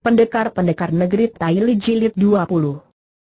Pendekar-pendekar negeri Taili Jilid 20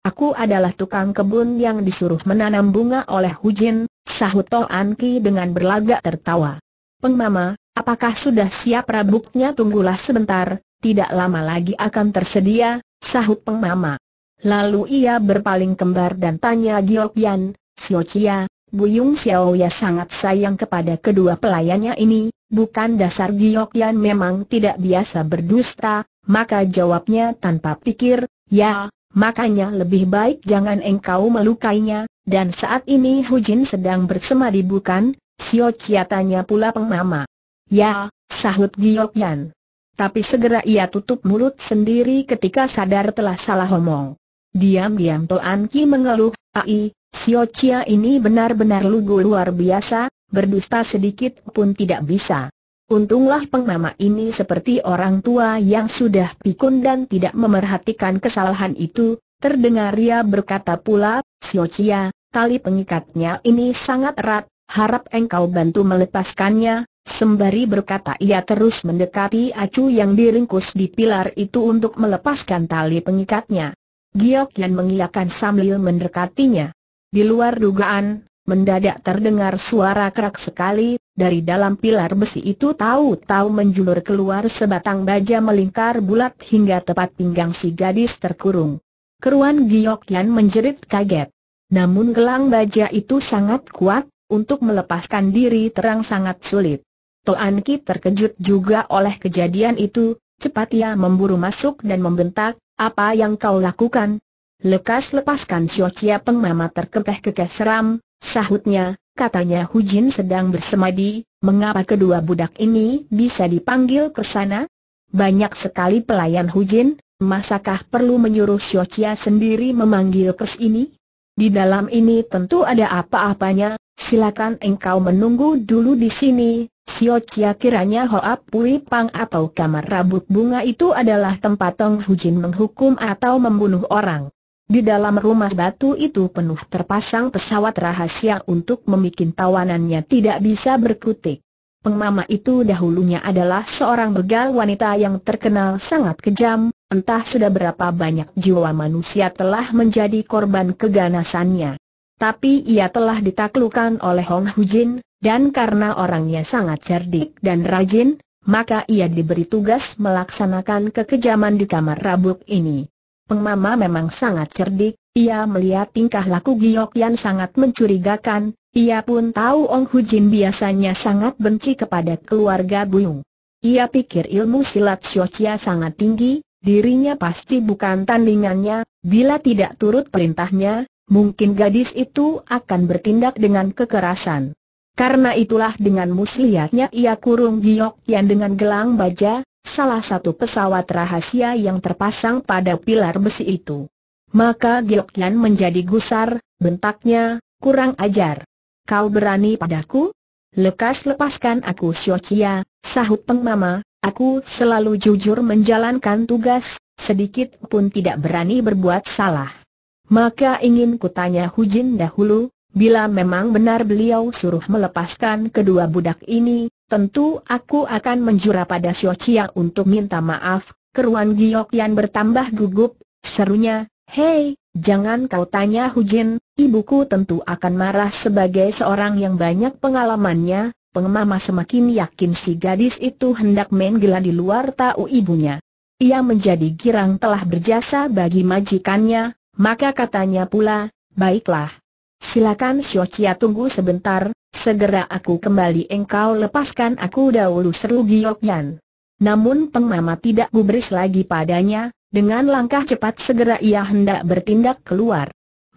Aku adalah tukang kebun yang disuruh menanam bunga oleh Hujin, sahut Toan Ki dengan berlagak tertawa. Pengmama, apakah sudah siap rabuknya tunggulah sebentar, tidak lama lagi akan tersedia, sahut pengmama. Lalu ia berpaling kembar dan tanya Giokyan, Xiao Chia, Buyung Xiao Ya sangat sayang kepada kedua pelayannya ini, bukan dasar Giokyan memang tidak biasa berdusta, maka jawabnya tanpa pikir, ya, makanya lebih baik jangan engkau melukainya, dan saat ini Hu Jin sedang bersemadi bukan, Sio Chia tanya pula pengmama. Ya, sahut Giokyan. Tapi segera ia tutup mulut sendiri ketika sadar telah salah omong. Diam-diam Toan Ki mengeluh, ai, Sio Chia ini benar-benar lugu luar biasa, berdusta sedikit pun tidak bisa. Untunglah pengmama ini seperti orang tua yang sudah pikun dan tidak memerhatikan kesalahan itu, terdengar ia berkata pula, Sio Chia, tali pengikatnya ini sangat erat, harap engkau bantu melepaskannya, sembari berkata ia terus mendekati acu yang diringkus di pilar itu untuk melepaskan tali pengikatnya. Giok yang mengiyakan sambil mendekatinya. Di luar dugaan, Mendadak terdengar suara kerak sekali, dari dalam pilar besi itu tahu-tahu menjulur keluar sebatang baja melingkar bulat hingga tepat pinggang si gadis terkurung. Keruan Giok Yan menjerit kaget. Namun gelang baja itu sangat kuat, untuk melepaskan diri terang sangat sulit. Toan Ki terkejut juga oleh kejadian itu, cepat ia memburu masuk dan membentak, apa yang kau lakukan? Lekas lepaskan Xiao Chia Peng Mama terkekeh-kekeh seram, Sahutnya, katanya Hu Jin sedang bersemadi, mengapa kedua budak ini bisa dipanggil ke sana? Banyak sekali pelayan Hu Jin, masakah perlu menyuruh Xiao Chia sendiri memanggil ke sini? Di dalam ini tentu ada apa-apanya, silakan engkau menunggu dulu di sini, Xiao Chia kiranya Hoa Pui Pang atau kamar rabut bunga itu adalah tempat Tong Hu Jin menghukum atau membunuh orang. Di dalam rumah batu itu penuh terpasang pesawat rahasia untuk membuat tawanannya tidak bisa berkutik. Pengmama itu dahulunya adalah seorang begal wanita yang terkenal sangat kejam, entah sudah berapa banyak jiwa manusia telah menjadi korban keganasannya. Tapi ia telah ditaklukan oleh Hong Hujin, dan karena orangnya sangat cerdik dan rajin, maka ia diberi tugas melaksanakan kekejaman di kamar rabuk ini. Mama memang sangat cerdik, ia melihat tingkah laku Giok Yan sangat mencurigakan, ia pun tahu Ong Hujin biasanya sangat benci kepada keluarga Buyung. Ia pikir ilmu silat Xiochia sangat tinggi, dirinya pasti bukan tandingannya, bila tidak turut perintahnya, mungkin gadis itu akan bertindak dengan kekerasan. Karena itulah dengan muslihatnya ia kurung Giok Yan dengan gelang baja, salah satu pesawat rahasia yang terpasang pada pilar besi itu. Maka Giok menjadi gusar, bentaknya, kurang ajar. Kau berani padaku? Lekas lepaskan aku Xiaoqia, sahut Peng aku selalu jujur menjalankan tugas, sedikit pun tidak berani berbuat salah. Maka ingin kutanya Hujin dahulu, bila memang benar beliau suruh melepaskan kedua budak ini, Tentu aku akan menjura pada Xiao Chia untuk minta maaf, keruan Giok Yan bertambah gugup, serunya, Hei, jangan kau tanya Hujin, ibuku tentu akan marah sebagai seorang yang banyak pengalamannya, Pengemama semakin yakin si gadis itu hendak main gila di luar tahu ibunya. Ia menjadi girang telah berjasa bagi majikannya, maka katanya pula, baiklah. Silakan Xiao Chia tunggu sebentar, segera aku kembali engkau lepaskan aku dahulu seru yan. Namun Mama tidak gubris lagi padanya, dengan langkah cepat segera ia hendak bertindak keluar.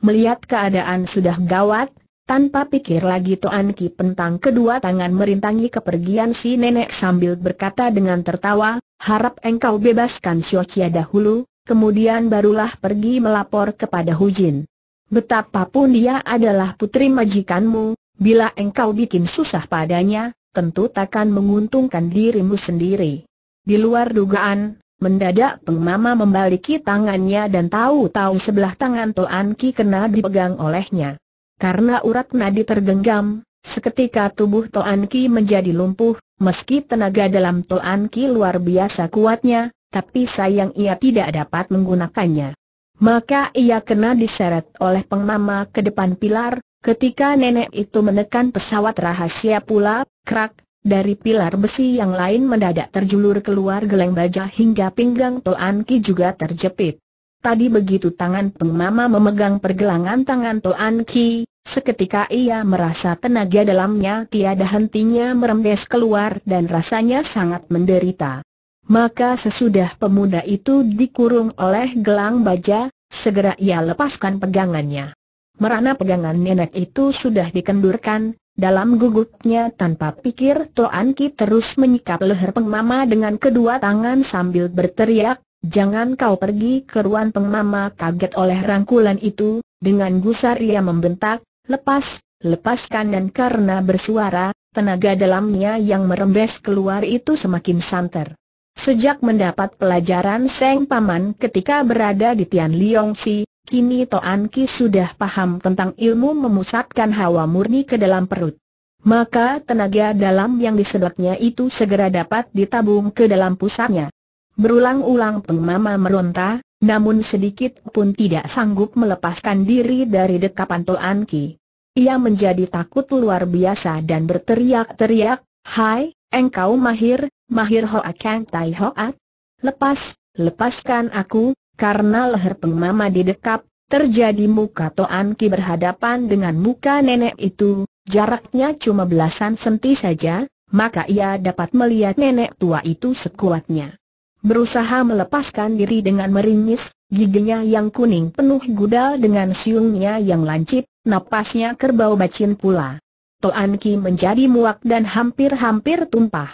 Melihat keadaan sudah gawat, tanpa pikir lagi Toan Ki pentang kedua tangan merintangi kepergian si nenek sambil berkata dengan tertawa, harap engkau bebaskan Chia dahulu, kemudian barulah pergi melapor kepada Hujin. Betapapun dia adalah putri majikanmu, Bila engkau bikin susah padanya, tentu takkan menguntungkan dirimu sendiri. Di luar dugaan, mendadak Peng Mama membaliki tangannya dan tahu-tahu sebelah tangan Toan Ki kena dipegang olehnya. Karena urat nadi tergenggam, seketika tubuh Toan Ki menjadi lumpuh, meski tenaga dalam Toan Ki luar biasa kuatnya, tapi sayang ia tidak dapat menggunakannya. Maka ia kena diseret oleh pengmama ke depan pilar, Ketika nenek itu menekan pesawat rahasia pula, krak, dari pilar besi yang lain mendadak terjulur keluar geleng baja hingga pinggang Toan Ki juga terjepit. Tadi begitu tangan pengmama memegang pergelangan tangan Toan Ki, seketika ia merasa tenaga dalamnya tiada hentinya merembes keluar dan rasanya sangat menderita. Maka sesudah pemuda itu dikurung oleh gelang baja, segera ia lepaskan pegangannya. Merana pegangan nenek itu sudah dikendurkan, dalam gugupnya tanpa pikir Toan Ki terus menyikap leher Peng dengan kedua tangan sambil berteriak, Jangan kau pergi ke Peng Mama kaget oleh rangkulan itu, dengan gusar ia membentak, lepas, lepaskan dan karena bersuara, tenaga dalamnya yang merembes keluar itu semakin santer. Sejak mendapat pelajaran Seng Paman ketika berada di Tian Liong Si, Kini Toan Ki sudah paham tentang ilmu memusatkan hawa murni ke dalam perut. Maka tenaga dalam yang disedotnya itu segera dapat ditabung ke dalam pusatnya. Berulang-ulang pengmama meronta, namun sedikit pun tidak sanggup melepaskan diri dari dekapan Toan Ki. Ia menjadi takut luar biasa dan berteriak-teriak, Hai, engkau mahir, mahir Hoa Kang Tai Hoat? Lepas, lepaskan aku, karena leher di didekap, terjadi muka Toan Ki berhadapan dengan muka nenek itu, jaraknya cuma belasan senti saja, maka ia dapat melihat nenek tua itu sekuatnya. Berusaha melepaskan diri dengan meringis, giginya yang kuning penuh gudal dengan siungnya yang lancip, napasnya kerbau bacin pula. Toan Ki menjadi muak dan hampir-hampir tumpah.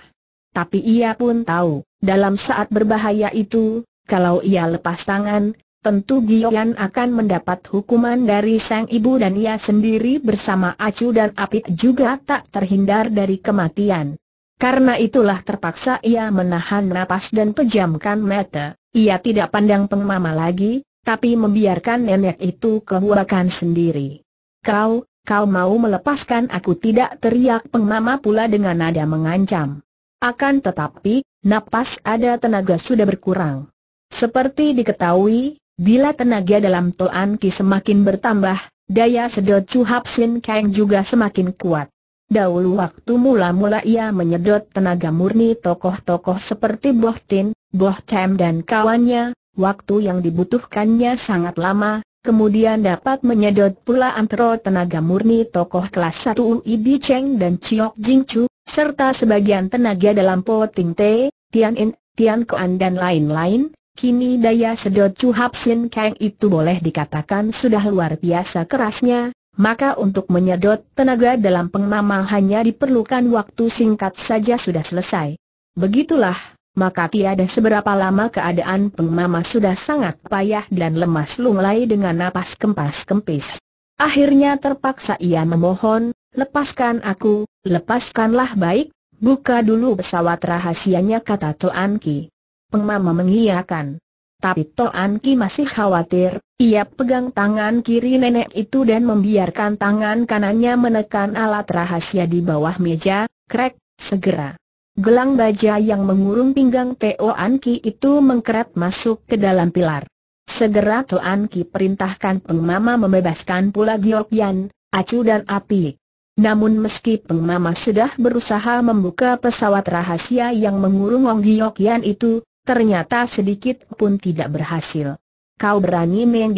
Tapi ia pun tahu, dalam saat berbahaya itu, kalau ia lepas tangan, tentu Gioyan akan mendapat hukuman dari sang ibu dan ia sendiri bersama Acu dan Apit juga tak terhindar dari kematian. Karena itulah terpaksa ia menahan napas dan pejamkan mata. Ia tidak pandang pengmama lagi, tapi membiarkan nenek itu kehuakan sendiri. Kau, kau mau melepaskan aku tidak teriak pengmama pula dengan nada mengancam. Akan tetapi, napas ada tenaga sudah berkurang. Seperti diketahui, bila tenaga dalam Toan Ki semakin bertambah, daya sedot Chu Hap Sin Kang juga semakin kuat. Dahulu waktu mula-mula ia menyedot tenaga murni tokoh-tokoh seperti Boh Tin, Boh dan kawannya, waktu yang dibutuhkannya sangat lama, kemudian dapat menyedot pula antara tenaga murni tokoh kelas 1 Ui Bi Cheng dan Chiok Jing Chu, serta sebagian tenaga dalam Po Ting Te, Tian In, Tian Kuan dan lain-lain, Kini daya sedot Chu Sin Kang itu boleh dikatakan sudah luar biasa kerasnya, maka untuk menyedot tenaga dalam pengnama hanya diperlukan waktu singkat saja sudah selesai. Begitulah, maka tiada seberapa lama keadaan pengnama sudah sangat payah dan lemas lunglai dengan napas kempas-kempis. Akhirnya terpaksa ia memohon, lepaskan aku, lepaskanlah baik, buka dulu pesawat rahasianya kata Toan Ki. Peng Mama mengiyakan. Tapi Toan Ki masih khawatir, ia pegang tangan kiri nenek itu dan membiarkan tangan kanannya menekan alat rahasia di bawah meja, krek, segera. Gelang baja yang mengurung pinggang Toan Ki itu mengkeret masuk ke dalam pilar. Segera Toan Ki perintahkan Peng Mama membebaskan pula Giok Yan, Acu dan Api. Namun meski Peng Mama sudah berusaha membuka pesawat rahasia yang mengurung Ong Giok Yan itu, Ternyata sedikit pun tidak berhasil. Kau berani main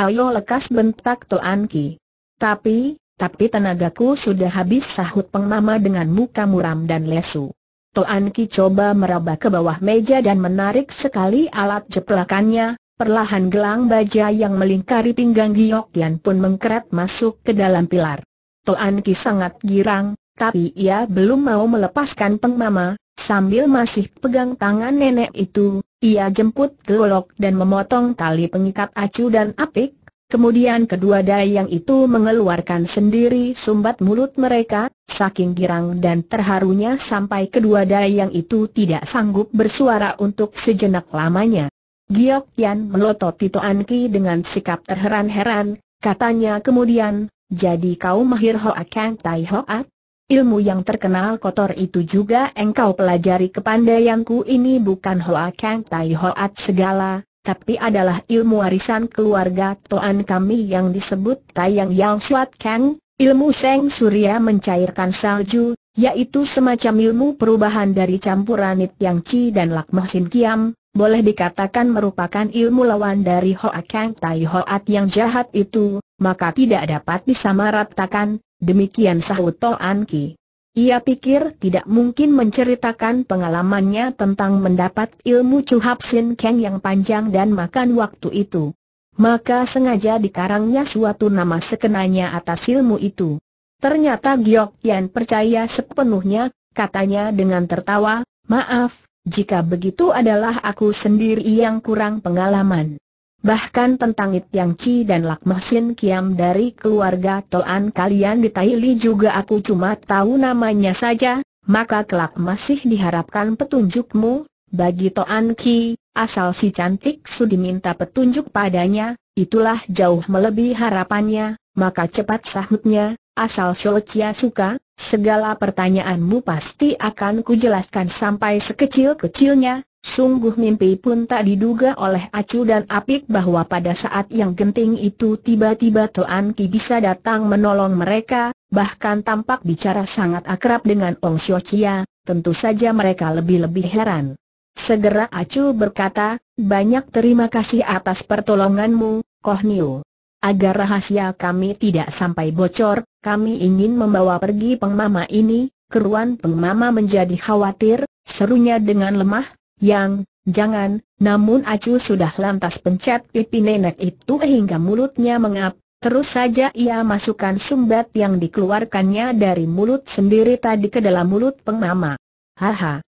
Ayo lekas bentak Toan Ki. Tapi, tapi tenagaku sudah habis sahut pengmama dengan muka muram dan lesu. Toan Ki coba meraba ke bawah meja dan menarik sekali alat jeplakannya, perlahan gelang baja yang melingkari pinggang Giokian pun mengkeret masuk ke dalam pilar. Toan Ki sangat girang, tapi ia belum mau melepaskan Peng Mama, sambil masih pegang tangan nenek itu, ia jemput golok dan memotong tali pengikat acu dan apik, Kemudian kedua dayang itu mengeluarkan sendiri sumbat mulut mereka, saking girang dan terharunya sampai kedua dayang itu tidak sanggup bersuara untuk sejenak lamanya. Giok Yan melotot Tito Anki dengan sikap terheran-heran, katanya kemudian, jadi kau mahir Hoa Kang Tai Hoat? Ilmu yang terkenal kotor itu juga engkau pelajari kepandaianku ini bukan Hoa Kang Tai Hoat segala, tapi adalah ilmu warisan keluarga tuan kami yang disebut Tai Yang Suat Kang, ilmu Seng Surya mencairkan salju, yaitu semacam ilmu perubahan dari campuranit Yang ci dan Lakmah Sin Kiam, boleh dikatakan merupakan ilmu lawan dari Hoa Kang Tai Hoat yang jahat itu, maka tidak dapat disamaratakan, Demikian sahut Toan Ki. Ia pikir tidak mungkin menceritakan pengalamannya tentang mendapat ilmu Hap Sin Kang yang panjang dan makan waktu itu. Maka sengaja dikarangnya suatu nama sekenanya atas ilmu itu. Ternyata Giok Yan percaya sepenuhnya, katanya dengan tertawa, maaf, jika begitu adalah aku sendiri yang kurang pengalaman. Bahkan tentang Yang Chi dan Lak Mahsin Kiam dari keluarga Toan kalian di Tai juga aku cuma tahu namanya saja, maka kelak masih diharapkan petunjukmu, bagi Toan Ki, asal si cantik su diminta petunjuk padanya, itulah jauh melebihi harapannya, maka cepat sahutnya, asal Shochia suka, segala pertanyaanmu pasti akan kujelaskan sampai sekecil-kecilnya, Sungguh mimpi pun tak diduga oleh Acu dan Apik bahwa pada saat yang genting itu tiba-tiba Toan Ki bisa datang menolong mereka, bahkan tampak bicara sangat akrab dengan Ong Sio Chia, tentu saja mereka lebih-lebih heran. Segera Acu berkata, banyak terima kasih atas pertolonganmu, Koh Niu. Agar rahasia kami tidak sampai bocor, kami ingin membawa pergi pengmama ini, keruan pengmama menjadi khawatir, serunya dengan lemah, yang, jangan, namun Acu sudah lantas pencet pipi nenek itu hingga mulutnya mengap, terus saja ia masukkan sumbat yang dikeluarkannya dari mulut sendiri tadi ke dalam mulut pengnama. Haha.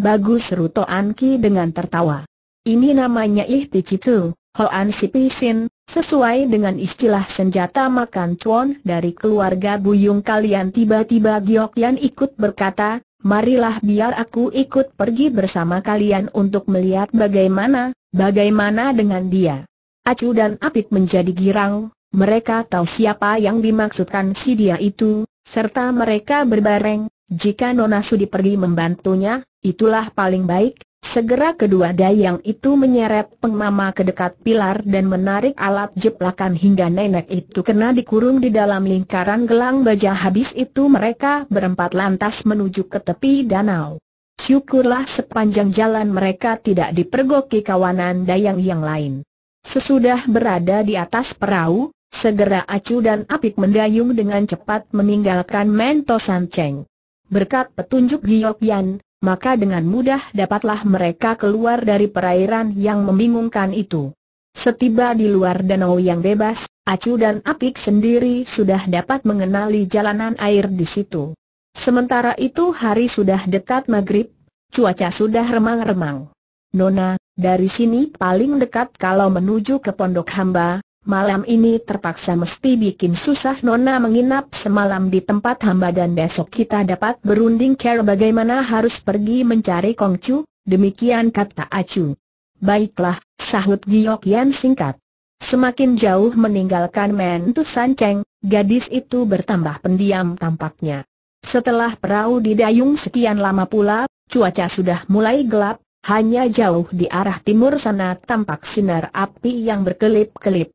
Bagus seru Anki dengan tertawa. Ini namanya ihticitu, Hoan Si Pisin, sesuai dengan istilah senjata makan cuan dari keluarga Buyung kalian tiba-tiba Giok Yan ikut berkata, marilah biar aku ikut pergi bersama kalian untuk melihat bagaimana, bagaimana dengan dia. Acu dan Apit menjadi girang, mereka tahu siapa yang dimaksudkan si dia itu, serta mereka berbareng, jika Nona Sudi pergi membantunya, itulah paling baik, Segera kedua dayang itu menyeret pengmama ke dekat pilar dan menarik alat jeplakan hingga nenek itu kena dikurung di dalam lingkaran gelang baja habis itu mereka berempat lantas menuju ke tepi danau. Syukurlah sepanjang jalan mereka tidak dipergoki kawanan dayang yang lain. Sesudah berada di atas perahu, segera Acu dan Apik mendayung dengan cepat meninggalkan Mentosan Cheng. Berkat petunjuk Giyok Yan, maka dengan mudah dapatlah mereka keluar dari perairan yang membingungkan itu. Setiba di luar danau yang bebas, Acu dan Apik sendiri sudah dapat mengenali jalanan air di situ. Sementara itu hari sudah dekat maghrib, cuaca sudah remang-remang. Nona, dari sini paling dekat kalau menuju ke pondok hamba, Malam ini terpaksa mesti bikin susah Nona menginap semalam di tempat hamba dan besok kita dapat berunding cara bagaimana harus pergi mencari Kongcu, demikian kata Acu. Baiklah, sahut Giok Yan singkat. Semakin jauh meninggalkan Mentu Sanceng, gadis itu bertambah pendiam tampaknya. Setelah perahu didayung sekian lama pula, cuaca sudah mulai gelap, hanya jauh di arah timur sana tampak sinar api yang berkelip-kelip.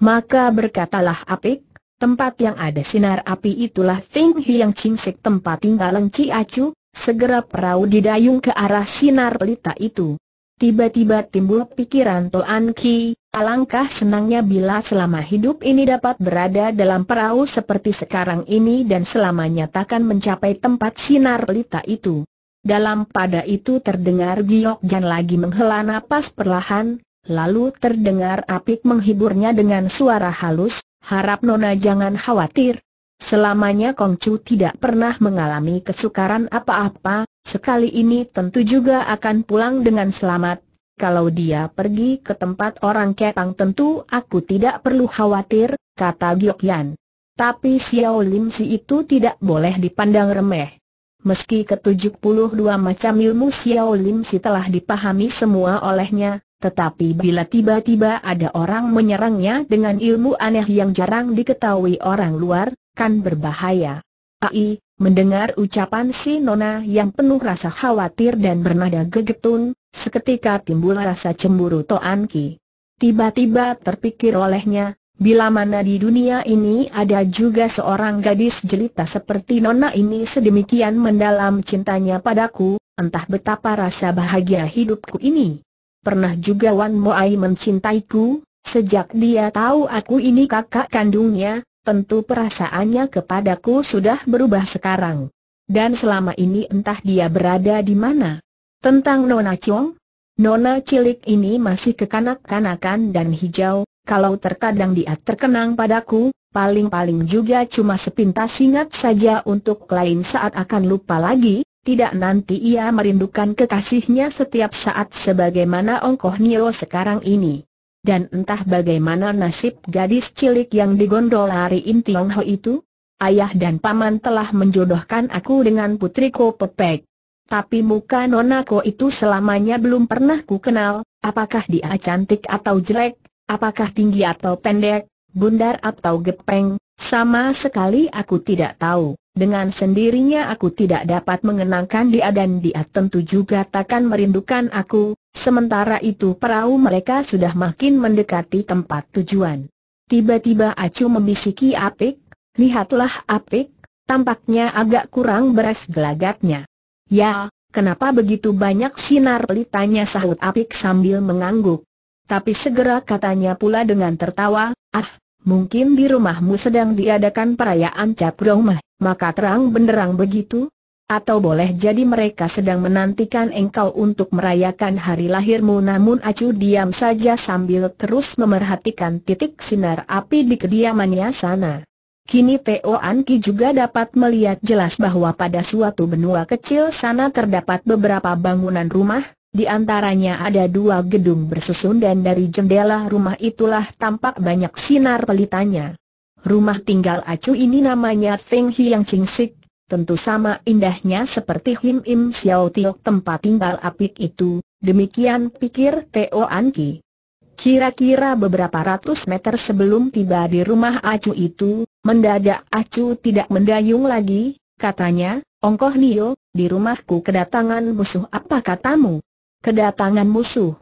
Maka berkatalah Apik, tempat yang ada sinar api itulah Ting Hiang Chingsik tempat tinggal Ci Acu, segera perahu didayung ke arah sinar pelita itu. Tiba-tiba timbul pikiran Toan Ki, alangkah senangnya bila selama hidup ini dapat berada dalam perahu seperti sekarang ini dan selamanya takkan mencapai tempat sinar pelita itu. Dalam pada itu terdengar Giok Jan lagi menghela napas perlahan, Lalu terdengar Apik menghiburnya dengan suara halus, harap Nona jangan khawatir. Selamanya Kongcu tidak pernah mengalami kesukaran apa-apa, sekali ini tentu juga akan pulang dengan selamat. Kalau dia pergi ke tempat orang ketang tentu aku tidak perlu khawatir, kata Yan. Tapi Xiao Lim Si itu tidak boleh dipandang remeh. Meski ke-72 macam ilmu Xiao Lim Si telah dipahami semua olehnya, tetapi bila tiba-tiba ada orang menyerangnya dengan ilmu aneh yang jarang diketahui orang luar, kan berbahaya. Ai, mendengar ucapan si Nona yang penuh rasa khawatir dan bernada gegetun, seketika timbul rasa cemburu Toan Ki. Tiba-tiba terpikir olehnya, bila mana di dunia ini ada juga seorang gadis jelita seperti Nona ini sedemikian mendalam cintanya padaku, entah betapa rasa bahagia hidupku ini pernah juga Wan Moai mencintaiku, sejak dia tahu aku ini kakak kandungnya, tentu perasaannya kepadaku sudah berubah sekarang. Dan selama ini entah dia berada di mana. Tentang Nona Chong, Nona cilik ini masih kekanak-kanakan dan hijau, kalau terkadang dia terkenang padaku, paling-paling juga cuma sepintas ingat saja untuk lain saat akan lupa lagi, tidak nanti ia merindukan kekasihnya setiap saat sebagaimana Ongkoh Nio sekarang ini. Dan entah bagaimana nasib gadis cilik yang digondol hari Tiong Ho itu? Ayah dan paman telah menjodohkan aku dengan putri putriku Pepek. Tapi muka nonako itu selamanya belum pernah ku kenal, apakah dia cantik atau jelek, apakah tinggi atau pendek, bundar atau gepeng, sama sekali aku tidak tahu, dengan sendirinya aku tidak dapat mengenangkan dia dan dia tentu juga takkan merindukan aku, sementara itu perahu mereka sudah makin mendekati tempat tujuan. Tiba-tiba Acu membisiki Apik, lihatlah Apik, tampaknya agak kurang beres gelagatnya. Ya, Kenapa begitu banyak sinar pelitanya sahut apik sambil mengangguk. Tapi segera katanya pula dengan tertawa, ah, Mungkin di rumahmu sedang diadakan perayaan cap rumah, maka terang benderang begitu? Atau boleh jadi mereka sedang menantikan engkau untuk merayakan hari lahirmu namun acu diam saja sambil terus memerhatikan titik sinar api di kediamannya sana. Kini Teo Anki juga dapat melihat jelas bahwa pada suatu benua kecil sana terdapat beberapa bangunan rumah, di antaranya ada dua gedung bersusun dan dari jendela rumah itulah tampak banyak sinar pelitanya. Rumah tinggal acu ini namanya Feng Hiang Sik, tentu sama indahnya seperti Him Im Xiao Tiok tempat tinggal apik itu, demikian pikir Teo Anki. Kira-kira beberapa ratus meter sebelum tiba di rumah acu itu, mendadak acu tidak mendayung lagi, katanya, Ongkoh Nio, di rumahku kedatangan musuh apa katamu? Kedatangan musuh.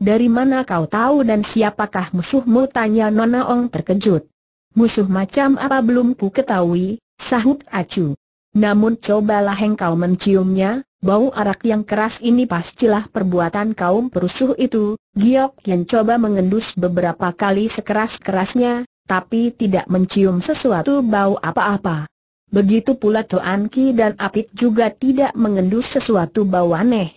Dari mana kau tahu dan siapakah musuhmu? Tanya Nona Ong terkejut. Musuh macam apa belum ku ketahui, sahut Acu. Namun cobalah engkau menciumnya, bau arak yang keras ini pastilah perbuatan kaum perusuh itu. Giok yang coba mengendus beberapa kali sekeras-kerasnya, tapi tidak mencium sesuatu bau apa-apa. Begitu pula Toan Ki dan Apit juga tidak mengendus sesuatu bau aneh.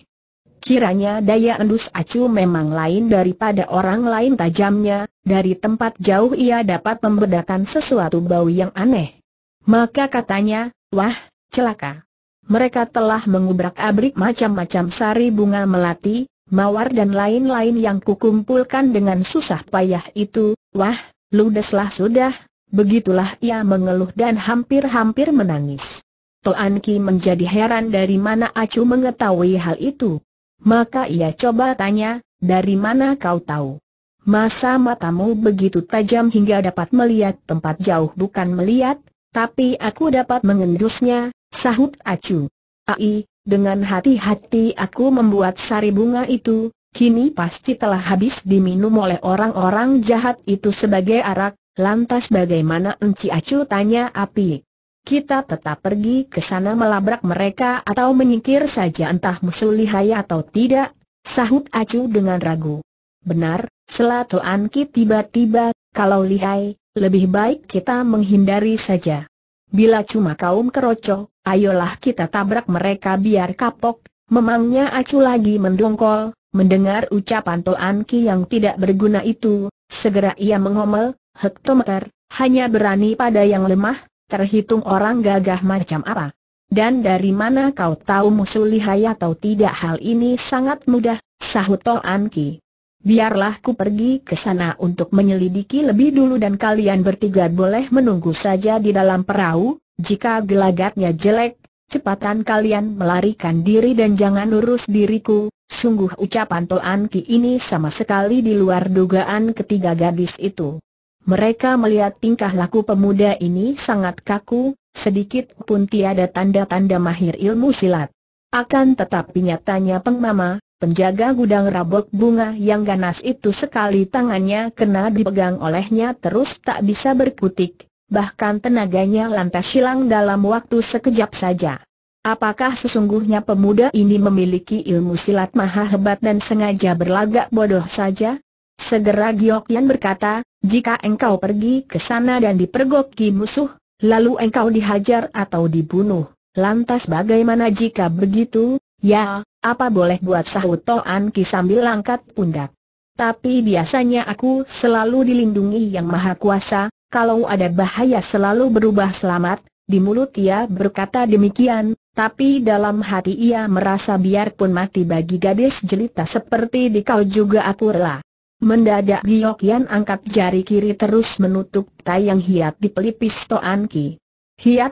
Kiranya daya endus acu memang lain daripada orang lain tajamnya, dari tempat jauh ia dapat membedakan sesuatu bau yang aneh. Maka katanya, wah, celaka. Mereka telah mengubrak-abrik macam-macam sari bunga melati, mawar dan lain-lain yang kukumpulkan dengan susah payah itu, wah, ludeslah sudah, begitulah ia mengeluh dan hampir-hampir menangis. Toanki menjadi heran dari mana Acu mengetahui hal itu. Maka ia coba tanya, dari mana kau tahu? Masa matamu begitu tajam hingga dapat melihat tempat jauh bukan melihat, tapi aku dapat mengendusnya, sahut acu. Ai, dengan hati-hati aku membuat sari bunga itu, kini pasti telah habis diminum oleh orang-orang jahat itu sebagai arak, lantas bagaimana enci acu tanya apik. Kita tetap pergi ke sana melabrak mereka atau menyingkir saja entah musuh lihai atau tidak, sahut acu dengan ragu. Benar, selatu Anki tiba-tiba, kalau lihai, lebih baik kita menghindari saja. Bila cuma kaum keroco, ayolah kita tabrak mereka biar kapok, memangnya acu lagi mendongkol, mendengar ucapan To Anki yang tidak berguna itu, segera ia mengomel, hektometer, hanya berani pada yang lemah, terhitung orang gagah macam apa. Dan dari mana kau tahu musuh lihai atau tidak hal ini sangat mudah, sahut Toan Ki. Biarlah ku pergi ke sana untuk menyelidiki lebih dulu dan kalian bertiga boleh menunggu saja di dalam perahu, jika gelagatnya jelek, cepatan kalian melarikan diri dan jangan urus diriku. Sungguh ucapan Toan Ki ini sama sekali di luar dugaan ketiga gadis itu. Mereka melihat tingkah laku pemuda ini sangat kaku, sedikit pun tiada tanda-tanda mahir ilmu silat. Akan tetapi nyatanya pengmama, penjaga gudang rabok bunga yang ganas itu sekali tangannya kena dipegang olehnya terus tak bisa berkutik, bahkan tenaganya lantas hilang dalam waktu sekejap saja. Apakah sesungguhnya pemuda ini memiliki ilmu silat maha hebat dan sengaja berlagak bodoh saja? Segera Giok yang berkata, jika engkau pergi ke sana dan dipergoki musuh, lalu engkau dihajar atau dibunuh, lantas bagaimana jika begitu? Ya, apa boleh buat sahut Toan Ki sambil angkat pundak. Tapi biasanya aku selalu dilindungi yang maha kuasa, kalau ada bahaya selalu berubah selamat, di mulut ia berkata demikian, tapi dalam hati ia merasa biarpun mati bagi gadis jelita seperti dikau juga aku rela. Mendadak Giokian angkat jari kiri terus menutup tayang hiat di pelipis Toan Ki.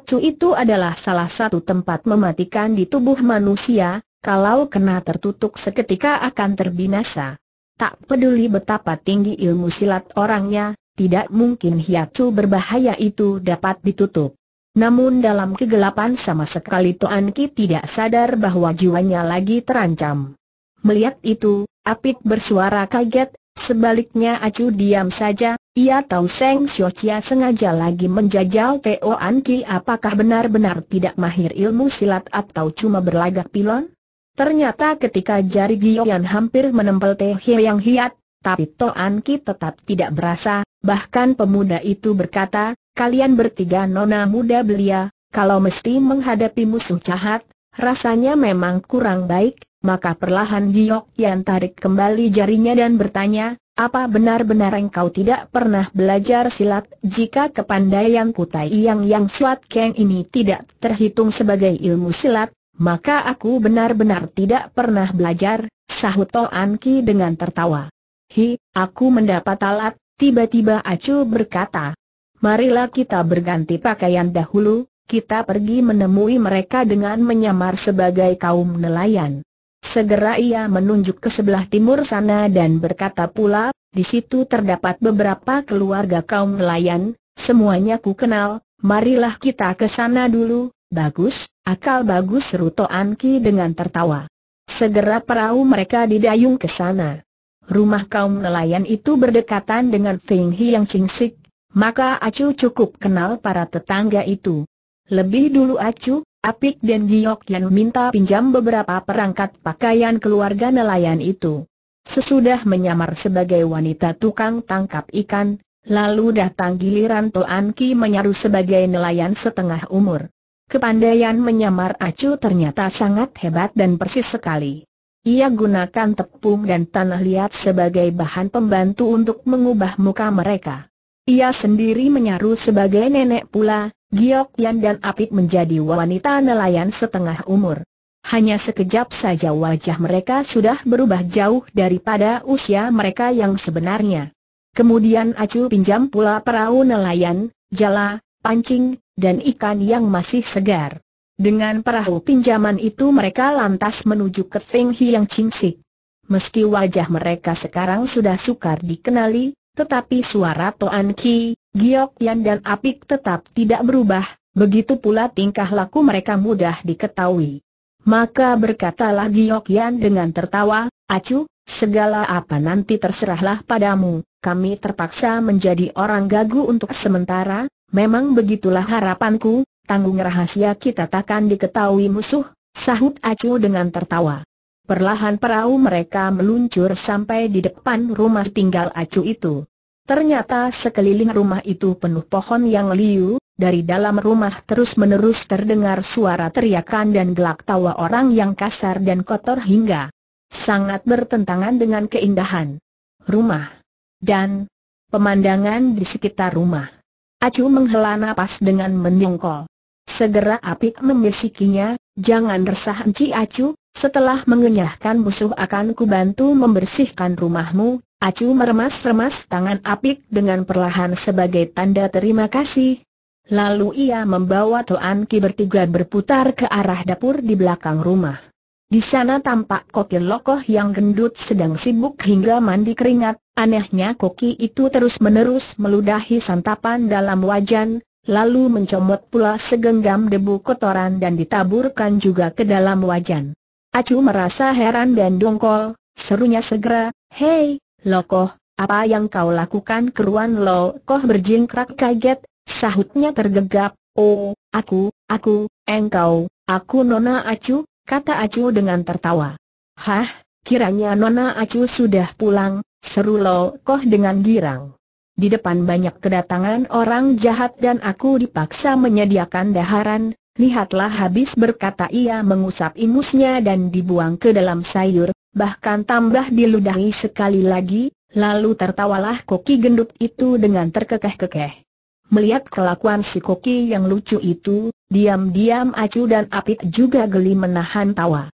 Chu itu adalah salah satu tempat mematikan di tubuh manusia, kalau kena tertutup seketika akan terbinasa. Tak peduli betapa tinggi ilmu silat orangnya, tidak mungkin hiat Chu berbahaya itu dapat ditutup. Namun dalam kegelapan sama sekali Toan Ki tidak sadar bahwa jiwanya lagi terancam. Melihat itu, Apik bersuara kaget, Sebaliknya Acu diam saja, ia tahu Seng Xiaochia sengaja lagi menjajal Teo An apakah benar-benar tidak mahir ilmu silat atau cuma berlagak pilon? Ternyata ketika jari Giyoan hampir menempel Teo yang hiat, tapi Teo An tetap tidak berasa, bahkan pemuda itu berkata, kalian bertiga nona muda belia, kalau mesti menghadapi musuh jahat, rasanya memang kurang baik, maka perlahan Giok yang tarik kembali jarinya dan bertanya, apa benar-benar engkau tidak pernah belajar silat jika kepandaian Kutai Yang Yang Suat Keng ini tidak terhitung sebagai ilmu silat, maka aku benar-benar tidak pernah belajar, sahut Anki Ki dengan tertawa. Hi, aku mendapat alat, tiba-tiba Acu berkata. Marilah kita berganti pakaian dahulu, kita pergi menemui mereka dengan menyamar sebagai kaum nelayan. Segera ia menunjuk ke sebelah timur sana dan berkata pula, di situ terdapat beberapa keluarga kaum nelayan, semuanya ku kenal, marilah kita ke sana dulu, bagus, akal bagus Ruto Anki dengan tertawa. Segera perahu mereka didayung ke sana. Rumah kaum nelayan itu berdekatan dengan Feng yang Cingsik, maka Acu cukup kenal para tetangga itu. Lebih dulu Acu, Apik dan Giok yang minta pinjam beberapa perangkat pakaian keluarga nelayan itu. Sesudah menyamar sebagai wanita tukang tangkap ikan, lalu datang giliran Toan Ki menyaru sebagai nelayan setengah umur. Kepandaian menyamar acu ternyata sangat hebat dan persis sekali. Ia gunakan tepung dan tanah liat sebagai bahan pembantu untuk mengubah muka mereka. Ia sendiri menyaru sebagai nenek pula, Giok Yan dan Apit menjadi wanita nelayan setengah umur. Hanya sekejap saja wajah mereka sudah berubah jauh daripada usia mereka yang sebenarnya. Kemudian Acu pinjam pula perahu nelayan, jala, pancing, dan ikan yang masih segar. Dengan perahu pinjaman itu mereka lantas menuju ke Feng yang Cingsik. Meski wajah mereka sekarang sudah sukar dikenali, tetapi suara Toan Ki, Giok Yan dan Apik tetap tidak berubah, begitu pula tingkah laku mereka mudah diketahui. Maka berkatalah Giok Yan dengan tertawa, Acu, segala apa nanti terserahlah padamu, kami terpaksa menjadi orang gagu untuk sementara, memang begitulah harapanku, tanggung rahasia kita takkan diketahui musuh, sahut Acu dengan tertawa. Perlahan perahu mereka meluncur sampai di depan rumah tinggal Acu itu. Ternyata sekeliling rumah itu penuh pohon yang liu, dari dalam rumah terus-menerus terdengar suara teriakan dan gelak tawa orang yang kasar dan kotor hingga sangat bertentangan dengan keindahan rumah dan pemandangan di sekitar rumah. Acu menghela napas dengan menyongkol. Segera Apik membisikinya, jangan resah Enci Acu, setelah mengenyahkan musuh akan kubantu membersihkan rumahmu, Acu meremas-remas tangan apik dengan perlahan sebagai tanda terima kasih. Lalu ia membawa Toan Ki bertiga berputar ke arah dapur di belakang rumah. Di sana tampak koki lokoh yang gendut sedang sibuk hingga mandi keringat, anehnya koki itu terus-menerus meludahi santapan dalam wajan, lalu mencomot pula segenggam debu kotoran dan ditaburkan juga ke dalam wajan. Acu merasa heran dan dongkol, serunya segera, Hei, Lokoh, apa yang kau lakukan keruan Lokoh berjingkrak kaget, sahutnya tergegap, oh, aku, aku, engkau, aku Nona Acu, kata Acu dengan tertawa. Hah, kiranya Nona Acu sudah pulang, seru Lokoh dengan girang. Di depan banyak kedatangan orang jahat dan aku dipaksa menyediakan daharan, Lihatlah habis berkata ia mengusap ingusnya dan dibuang ke dalam sayur, bahkan tambah diludahi sekali lagi, lalu tertawalah koki gendut itu dengan terkekeh-kekeh. Melihat kelakuan si koki yang lucu itu, diam-diam Acu dan Apit juga geli menahan tawa.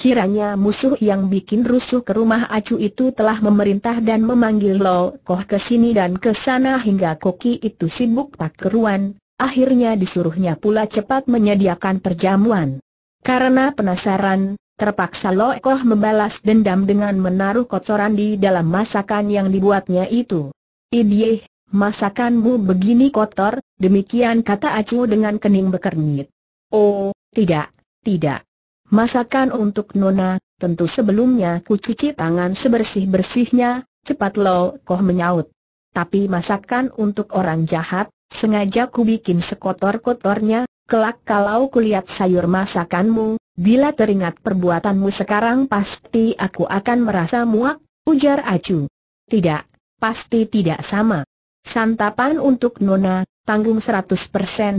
Kiranya musuh yang bikin rusuh ke rumah Acu itu telah memerintah dan memanggil Lo Koh ke sini dan ke sana hingga koki itu sibuk tak keruan, akhirnya disuruhnya pula cepat menyediakan perjamuan. Karena penasaran, terpaksa Loekoh membalas dendam dengan menaruh kotoran di dalam masakan yang dibuatnya itu. Idih, masakanmu begini kotor, demikian kata Acu dengan kening bekernyit. Oh, tidak, tidak. Masakan untuk Nona, tentu sebelumnya ku cuci tangan sebersih-bersihnya, cepat Loekoh menyaut. Tapi masakan untuk orang jahat, Sengaja ku bikin sekotor-kotornya, kelak kalau kulihat sayur masakanmu, bila teringat perbuatanmu sekarang pasti aku akan merasa muak, ujar Acu. Tidak, pasti tidak sama. Santapan untuk Nona, tanggung 100%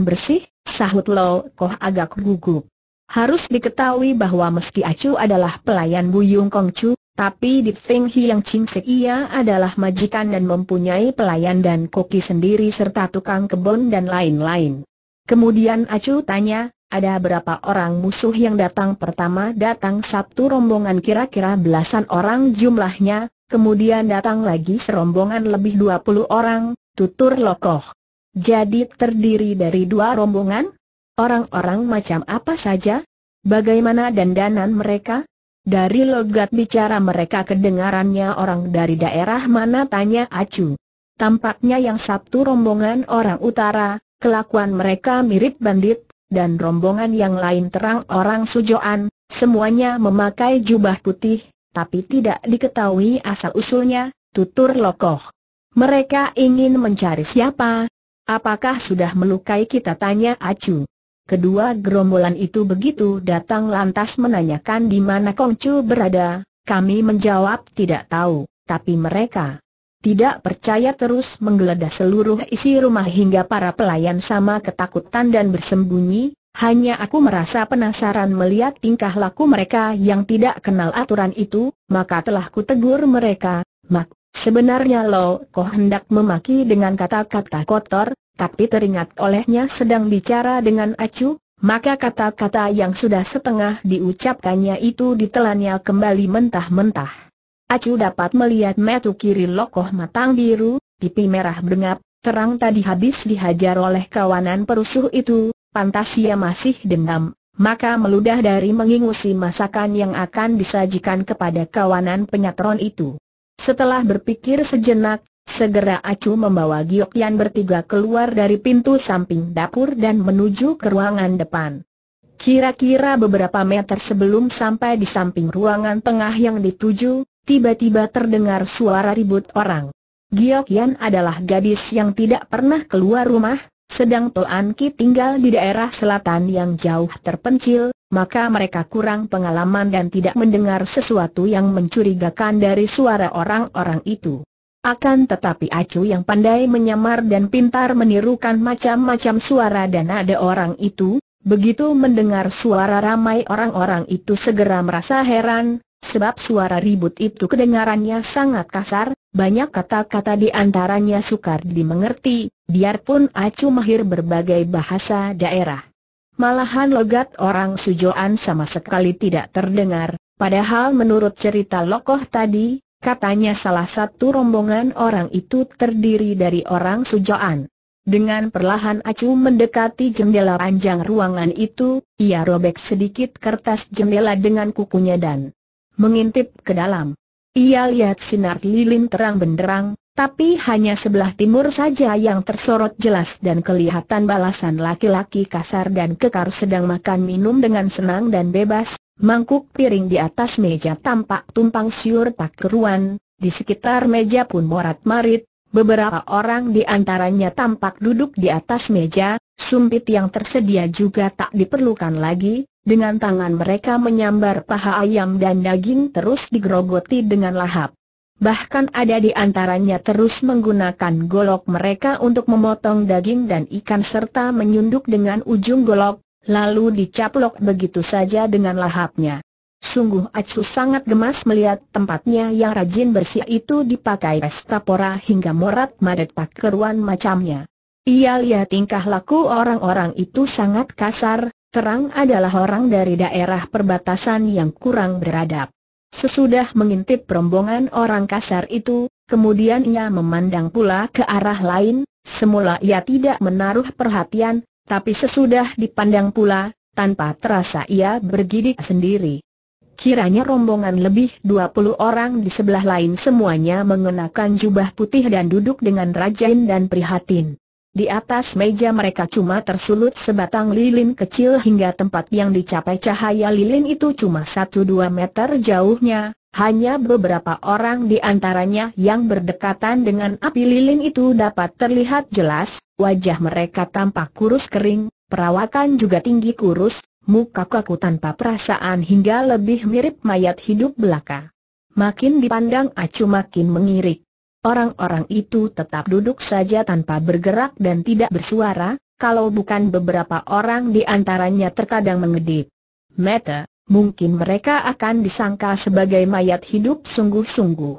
bersih, sahut Lo Koh agak gugup. Harus diketahui bahwa meski Acu adalah pelayan Buyung Kongcu, tapi di Feng Hiang Chin ia adalah majikan dan mempunyai pelayan dan koki sendiri serta tukang kebun dan lain-lain. Kemudian Acu tanya, ada berapa orang musuh yang datang pertama datang Sabtu rombongan kira-kira belasan orang jumlahnya, kemudian datang lagi serombongan lebih 20 orang, tutur Lokoh. Jadi terdiri dari dua rombongan? Orang-orang macam apa saja? Bagaimana dandanan mereka? Dari logat bicara mereka kedengarannya orang dari daerah mana tanya Acu. Tampaknya yang satu rombongan orang utara, kelakuan mereka mirip bandit, dan rombongan yang lain terang orang sujoan, semuanya memakai jubah putih, tapi tidak diketahui asal-usulnya, tutur Lokoh. Mereka ingin mencari siapa? Apakah sudah melukai kita tanya Acu. Kedua gerombolan itu begitu datang lantas menanyakan di mana Kongcu berada, kami menjawab tidak tahu, tapi mereka tidak percaya terus menggeledah seluruh isi rumah hingga para pelayan sama ketakutan dan bersembunyi, hanya aku merasa penasaran melihat tingkah laku mereka yang tidak kenal aturan itu, maka telah kutegur mereka, mak, sebenarnya Lo kau hendak memaki dengan kata-kata kotor, tapi teringat olehnya sedang bicara dengan Acu, maka kata-kata yang sudah setengah diucapkannya itu ditelannya kembali mentah-mentah. Acu dapat melihat metu kiri lokoh matang biru, pipi merah bengap, terang tadi habis dihajar oleh kawanan perusuh itu, pantas ia masih dendam. Maka meludah dari mengingusi masakan yang akan disajikan kepada kawanan penyatron itu. Setelah berpikir sejenak, Segera Acu membawa Giok Yan bertiga keluar dari pintu samping dapur dan menuju ke ruangan depan. Kira-kira beberapa meter sebelum sampai di samping ruangan tengah yang dituju, tiba-tiba terdengar suara ribut orang. Giok Yan adalah gadis yang tidak pernah keluar rumah, sedang Toan Ki tinggal di daerah selatan yang jauh terpencil, maka mereka kurang pengalaman dan tidak mendengar sesuatu yang mencurigakan dari suara orang-orang itu. Akan tetapi Acu yang pandai menyamar dan pintar menirukan macam-macam suara dan ada orang itu, begitu mendengar suara ramai orang-orang itu segera merasa heran, sebab suara ribut itu kedengarannya sangat kasar, banyak kata-kata di antaranya sukar dimengerti, biarpun Acu mahir berbagai bahasa daerah. Malahan logat orang Sujoan sama sekali tidak terdengar, padahal menurut cerita Lokoh tadi, Katanya salah satu rombongan orang itu terdiri dari orang sujoan. Dengan perlahan Acu mendekati jendela panjang ruangan itu, ia robek sedikit kertas jendela dengan kukunya dan mengintip ke dalam. Ia lihat sinar lilin terang benderang, tapi hanya sebelah timur saja yang tersorot jelas dan kelihatan balasan laki-laki kasar dan kekar sedang makan minum dengan senang dan bebas, Mangkuk piring di atas meja tampak tumpang siur tak keruan, di sekitar meja pun morat-marit, beberapa orang di antaranya tampak duduk di atas meja, sumpit yang tersedia juga tak diperlukan lagi, dengan tangan mereka menyambar paha ayam dan daging terus digerogoti dengan lahap. Bahkan ada di antaranya terus menggunakan golok mereka untuk memotong daging dan ikan serta menyunduk dengan ujung golok, lalu dicaplok begitu saja dengan lahapnya. Sungguh Acu sangat gemas melihat tempatnya yang rajin bersih itu dipakai estapora hingga morat madet keruan macamnya. Ia lihat tingkah laku orang-orang itu sangat kasar, terang adalah orang dari daerah perbatasan yang kurang beradab. Sesudah mengintip rombongan orang kasar itu, kemudian ia memandang pula ke arah lain, semula ia tidak menaruh perhatian, tapi sesudah dipandang pula, tanpa terasa ia bergidik sendiri. Kiranya rombongan lebih 20 orang di sebelah lain semuanya mengenakan jubah putih dan duduk dengan rajin dan prihatin. Di atas meja mereka cuma tersulut sebatang lilin kecil hingga tempat yang dicapai cahaya lilin itu cuma 1-2 meter jauhnya, hanya beberapa orang di antaranya yang berdekatan dengan api lilin itu dapat terlihat jelas, wajah mereka tampak kurus kering, perawakan juga tinggi kurus, muka kaku tanpa perasaan hingga lebih mirip mayat hidup belaka. Makin dipandang acu makin mengirik. Orang-orang itu tetap duduk saja tanpa bergerak dan tidak bersuara, kalau bukan beberapa orang di antaranya terkadang mengedip. Mata, mungkin mereka akan disangka sebagai mayat hidup sungguh-sungguh.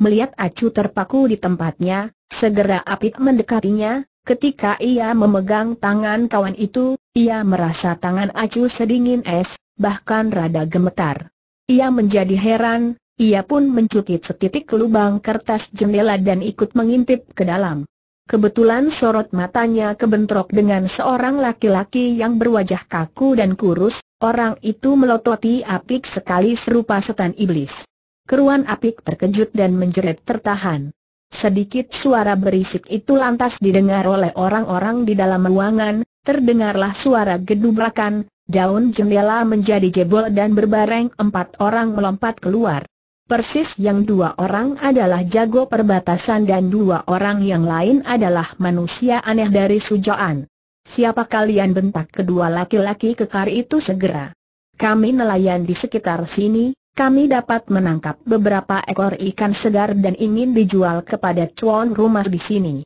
Melihat Acu terpaku di tempatnya, segera Apit mendekatinya, ketika ia memegang tangan kawan itu, ia merasa tangan Acu sedingin es, bahkan rada gemetar. Ia menjadi heran, ia pun mencukit setitik lubang kertas jendela dan ikut mengintip ke dalam. Kebetulan sorot matanya kebentrok dengan seorang laki-laki yang berwajah kaku dan kurus, Orang itu melototi apik sekali serupa setan iblis. Keruan apik terkejut dan menjerit tertahan. Sedikit suara berisik itu lantas didengar oleh orang-orang di dalam ruangan, terdengarlah suara gedubrakan, daun jendela menjadi jebol dan berbareng empat orang melompat keluar. Persis yang dua orang adalah jago perbatasan dan dua orang yang lain adalah manusia aneh dari Sujoan. Siapa kalian bentak kedua laki-laki kekar itu segera. Kami nelayan di sekitar sini, kami dapat menangkap beberapa ekor ikan segar dan ingin dijual kepada cuan rumah di sini.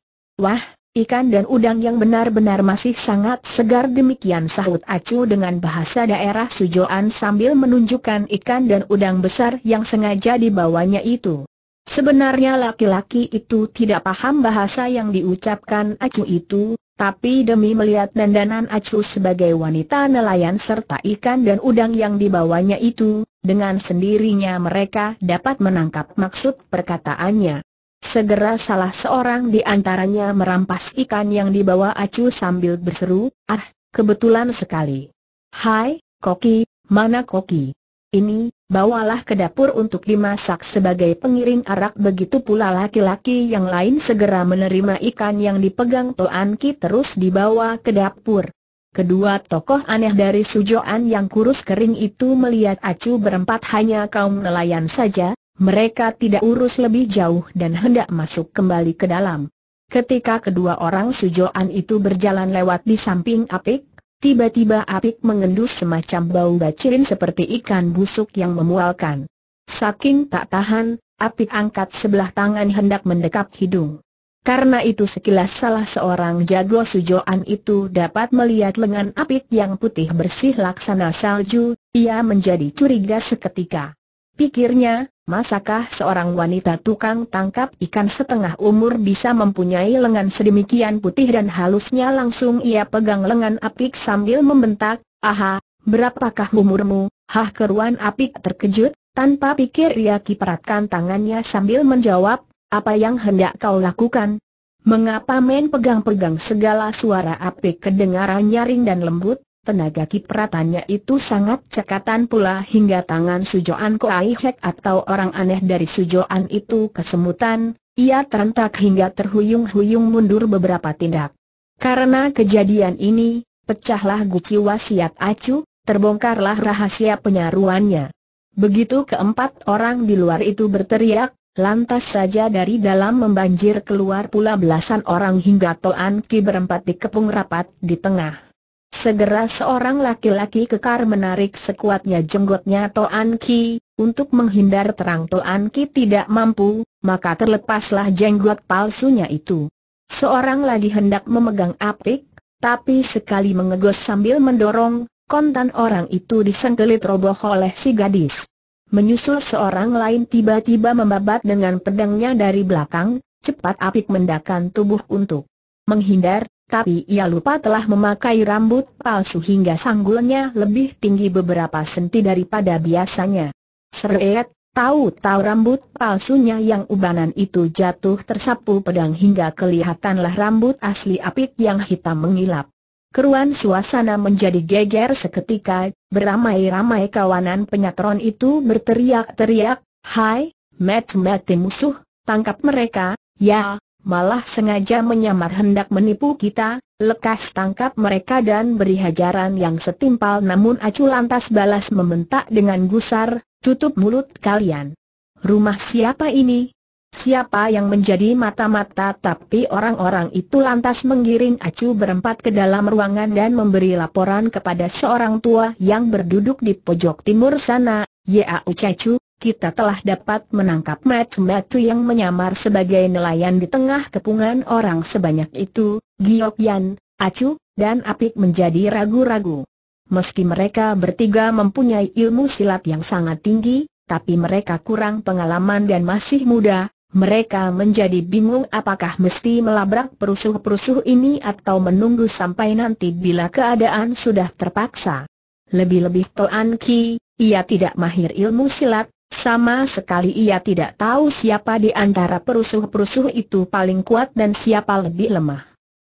Wah, ikan dan udang yang benar-benar masih sangat segar demikian sahut Acu dengan bahasa daerah Sujoan sambil menunjukkan ikan dan udang besar yang sengaja dibawanya itu. Sebenarnya laki-laki itu tidak paham bahasa yang diucapkan Acu itu, tapi demi melihat dandanan Acu sebagai wanita nelayan serta ikan dan udang yang dibawanya itu, dengan sendirinya mereka dapat menangkap maksud perkataannya. Segera salah seorang di antaranya merampas ikan yang dibawa Acu sambil berseru, Ah, kebetulan sekali. Hai, Koki, mana Koki? ini, bawalah ke dapur untuk dimasak sebagai pengiring arak begitu pula laki-laki yang lain segera menerima ikan yang dipegang Toan Ki terus dibawa ke dapur. Kedua tokoh aneh dari Sujoan yang kurus kering itu melihat acu berempat hanya kaum nelayan saja, mereka tidak urus lebih jauh dan hendak masuk kembali ke dalam. Ketika kedua orang Sujoan itu berjalan lewat di samping Apik, Tiba-tiba Apik mengendus semacam bau bacirin seperti ikan busuk yang memualkan. Saking tak tahan, Apik angkat sebelah tangan hendak mendekap hidung. Karena itu sekilas salah seorang jago sujoan itu dapat melihat lengan Apik yang putih bersih laksana salju, ia menjadi curiga seketika. Pikirnya, Masakah seorang wanita tukang tangkap ikan setengah umur bisa mempunyai lengan sedemikian putih dan halusnya langsung ia pegang lengan apik sambil membentak, Aha, berapakah umurmu? Hah keruan apik terkejut, tanpa pikir ia kiperatkan tangannya sambil menjawab, apa yang hendak kau lakukan? Mengapa men pegang-pegang segala suara apik kedengaran nyaring dan lembut? Tenaga kipratannya itu sangat cekatan pula hingga tangan Sujoan Koaihek atau orang aneh dari Sujoan itu kesemutan, ia terentak hingga terhuyung-huyung mundur beberapa tindak. Karena kejadian ini, pecahlah guci wasiat acu, terbongkarlah rahasia penyaruannya. Begitu keempat orang di luar itu berteriak, lantas saja dari dalam membanjir keluar pula belasan orang hingga Toan Ki berempat dikepung rapat di tengah. Segera seorang laki-laki kekar menarik sekuatnya jenggotnya Toan Ki, untuk menghindar terang Toan Ki tidak mampu, maka terlepaslah jenggot palsunya itu. Seorang lagi hendak memegang apik, tapi sekali mengegos sambil mendorong, kontan orang itu disengkelit roboh oleh si gadis. Menyusul seorang lain tiba-tiba membabat dengan pedangnya dari belakang, cepat apik mendakan tubuh untuk menghindar, tapi ia lupa telah memakai rambut palsu hingga sanggulnya lebih tinggi beberapa senti daripada biasanya. Seret, tahu-tahu rambut palsunya yang ubanan itu jatuh tersapu pedang hingga kelihatanlah rambut asli apik yang hitam mengilap. Keruan suasana menjadi geger seketika, beramai-ramai kawanan penyatron itu berteriak-teriak, Hai, mat meti musuh, tangkap mereka, ya, malah sengaja menyamar hendak menipu kita, lekas tangkap mereka dan beri hajaran yang setimpal namun acu lantas balas membentak dengan gusar, tutup mulut kalian. Rumah siapa ini? Siapa yang menjadi mata-mata tapi orang-orang itu lantas menggiring acu berempat ke dalam ruangan dan memberi laporan kepada seorang tua yang berduduk di pojok timur sana, Yau Cacu, kita telah dapat menangkap Matu-Matu yang menyamar sebagai nelayan di tengah kepungan orang sebanyak itu, Giok Yan, Acu, dan Apik menjadi ragu-ragu. Meski mereka bertiga mempunyai ilmu silat yang sangat tinggi, tapi mereka kurang pengalaman dan masih muda, mereka menjadi bingung apakah mesti melabrak perusuh-perusuh ini atau menunggu sampai nanti bila keadaan sudah terpaksa. Lebih-lebih Toan Ki, ia tidak mahir ilmu silat, sama sekali ia tidak tahu siapa di antara perusuh-perusuh itu paling kuat dan siapa lebih lemah.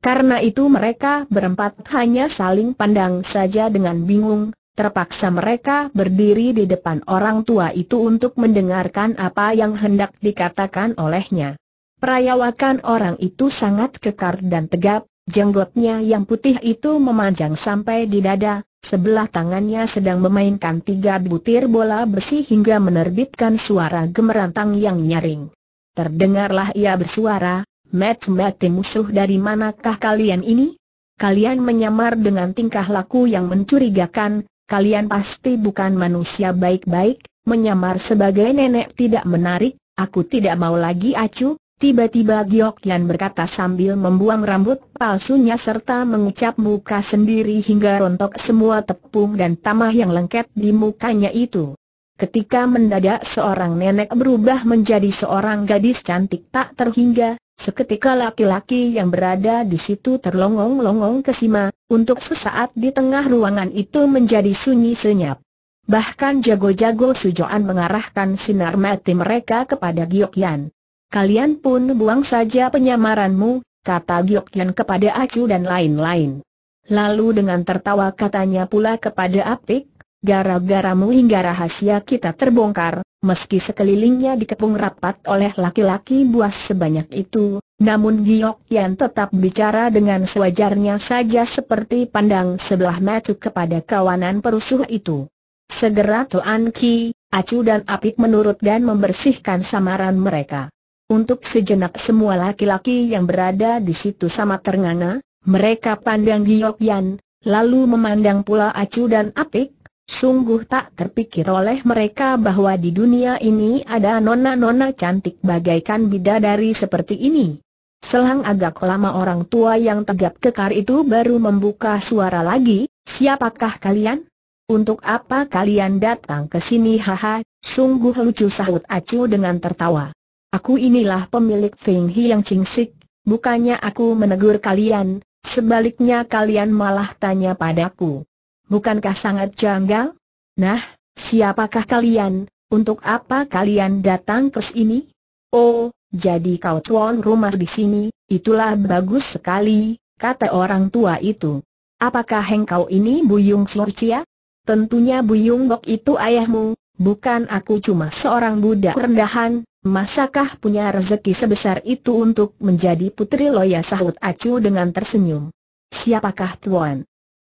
Karena itu mereka berempat hanya saling pandang saja dengan bingung, terpaksa mereka berdiri di depan orang tua itu untuk mendengarkan apa yang hendak dikatakan olehnya. Perayawakan orang itu sangat kekar dan tegap, Jenggotnya yang putih itu memanjang sampai di dada, sebelah tangannya sedang memainkan tiga butir bola besi hingga menerbitkan suara gemerantang yang nyaring. Terdengarlah ia bersuara, Mat mati musuh dari manakah kalian ini? Kalian menyamar dengan tingkah laku yang mencurigakan, kalian pasti bukan manusia baik-baik, menyamar sebagai nenek tidak menarik, aku tidak mau lagi acuh, Tiba-tiba Giokyan berkata sambil membuang rambut palsunya serta mengucap muka sendiri hingga rontok semua tepung dan tamah yang lengket di mukanya itu. Ketika mendadak seorang nenek berubah menjadi seorang gadis cantik tak terhingga, seketika laki-laki yang berada di situ terlongong-longong ke sima, untuk sesaat di tengah ruangan itu menjadi sunyi senyap. Bahkan jago-jago Sujoan mengarahkan sinar mati mereka kepada Giokyan. Kalian pun buang saja penyamaranmu, kata Giok Yan kepada Acu dan lain-lain. Lalu dengan tertawa katanya pula kepada Apik, gara-garamu hingga rahasia kita terbongkar, meski sekelilingnya dikepung rapat oleh laki-laki buas sebanyak itu, namun Giok Yan tetap bicara dengan sewajarnya saja seperti pandang sebelah mata kepada kawanan perusuh itu. Segera Tuan Ki, Acu dan Apik menurut dan membersihkan samaran mereka. Untuk sejenak semua laki-laki yang berada di situ sama ternganga, mereka pandang Giok Yan, lalu memandang pula Acu dan Apik, sungguh tak terpikir oleh mereka bahwa di dunia ini ada nona-nona cantik bagaikan bidadari seperti ini. Selang agak lama orang tua yang tegap kekar itu baru membuka suara lagi, siapakah kalian? Untuk apa kalian datang ke sini haha, sungguh lucu sahut Acu dengan tertawa. Aku inilah pemilik Feng Hi yang cingsik, bukannya aku menegur kalian, sebaliknya kalian malah tanya padaku. Bukankah sangat janggal? Nah, siapakah kalian, untuk apa kalian datang ke sini? Oh, jadi kau tuan rumah di sini, itulah bagus sekali, kata orang tua itu. Apakah hengkau ini Buyung Florcia? Tentunya Buyung Bok itu ayahmu, bukan aku cuma seorang budak rendahan, Masakah punya rezeki sebesar itu untuk menjadi putri Loya sahut Acu dengan tersenyum. Siapakah Tuan?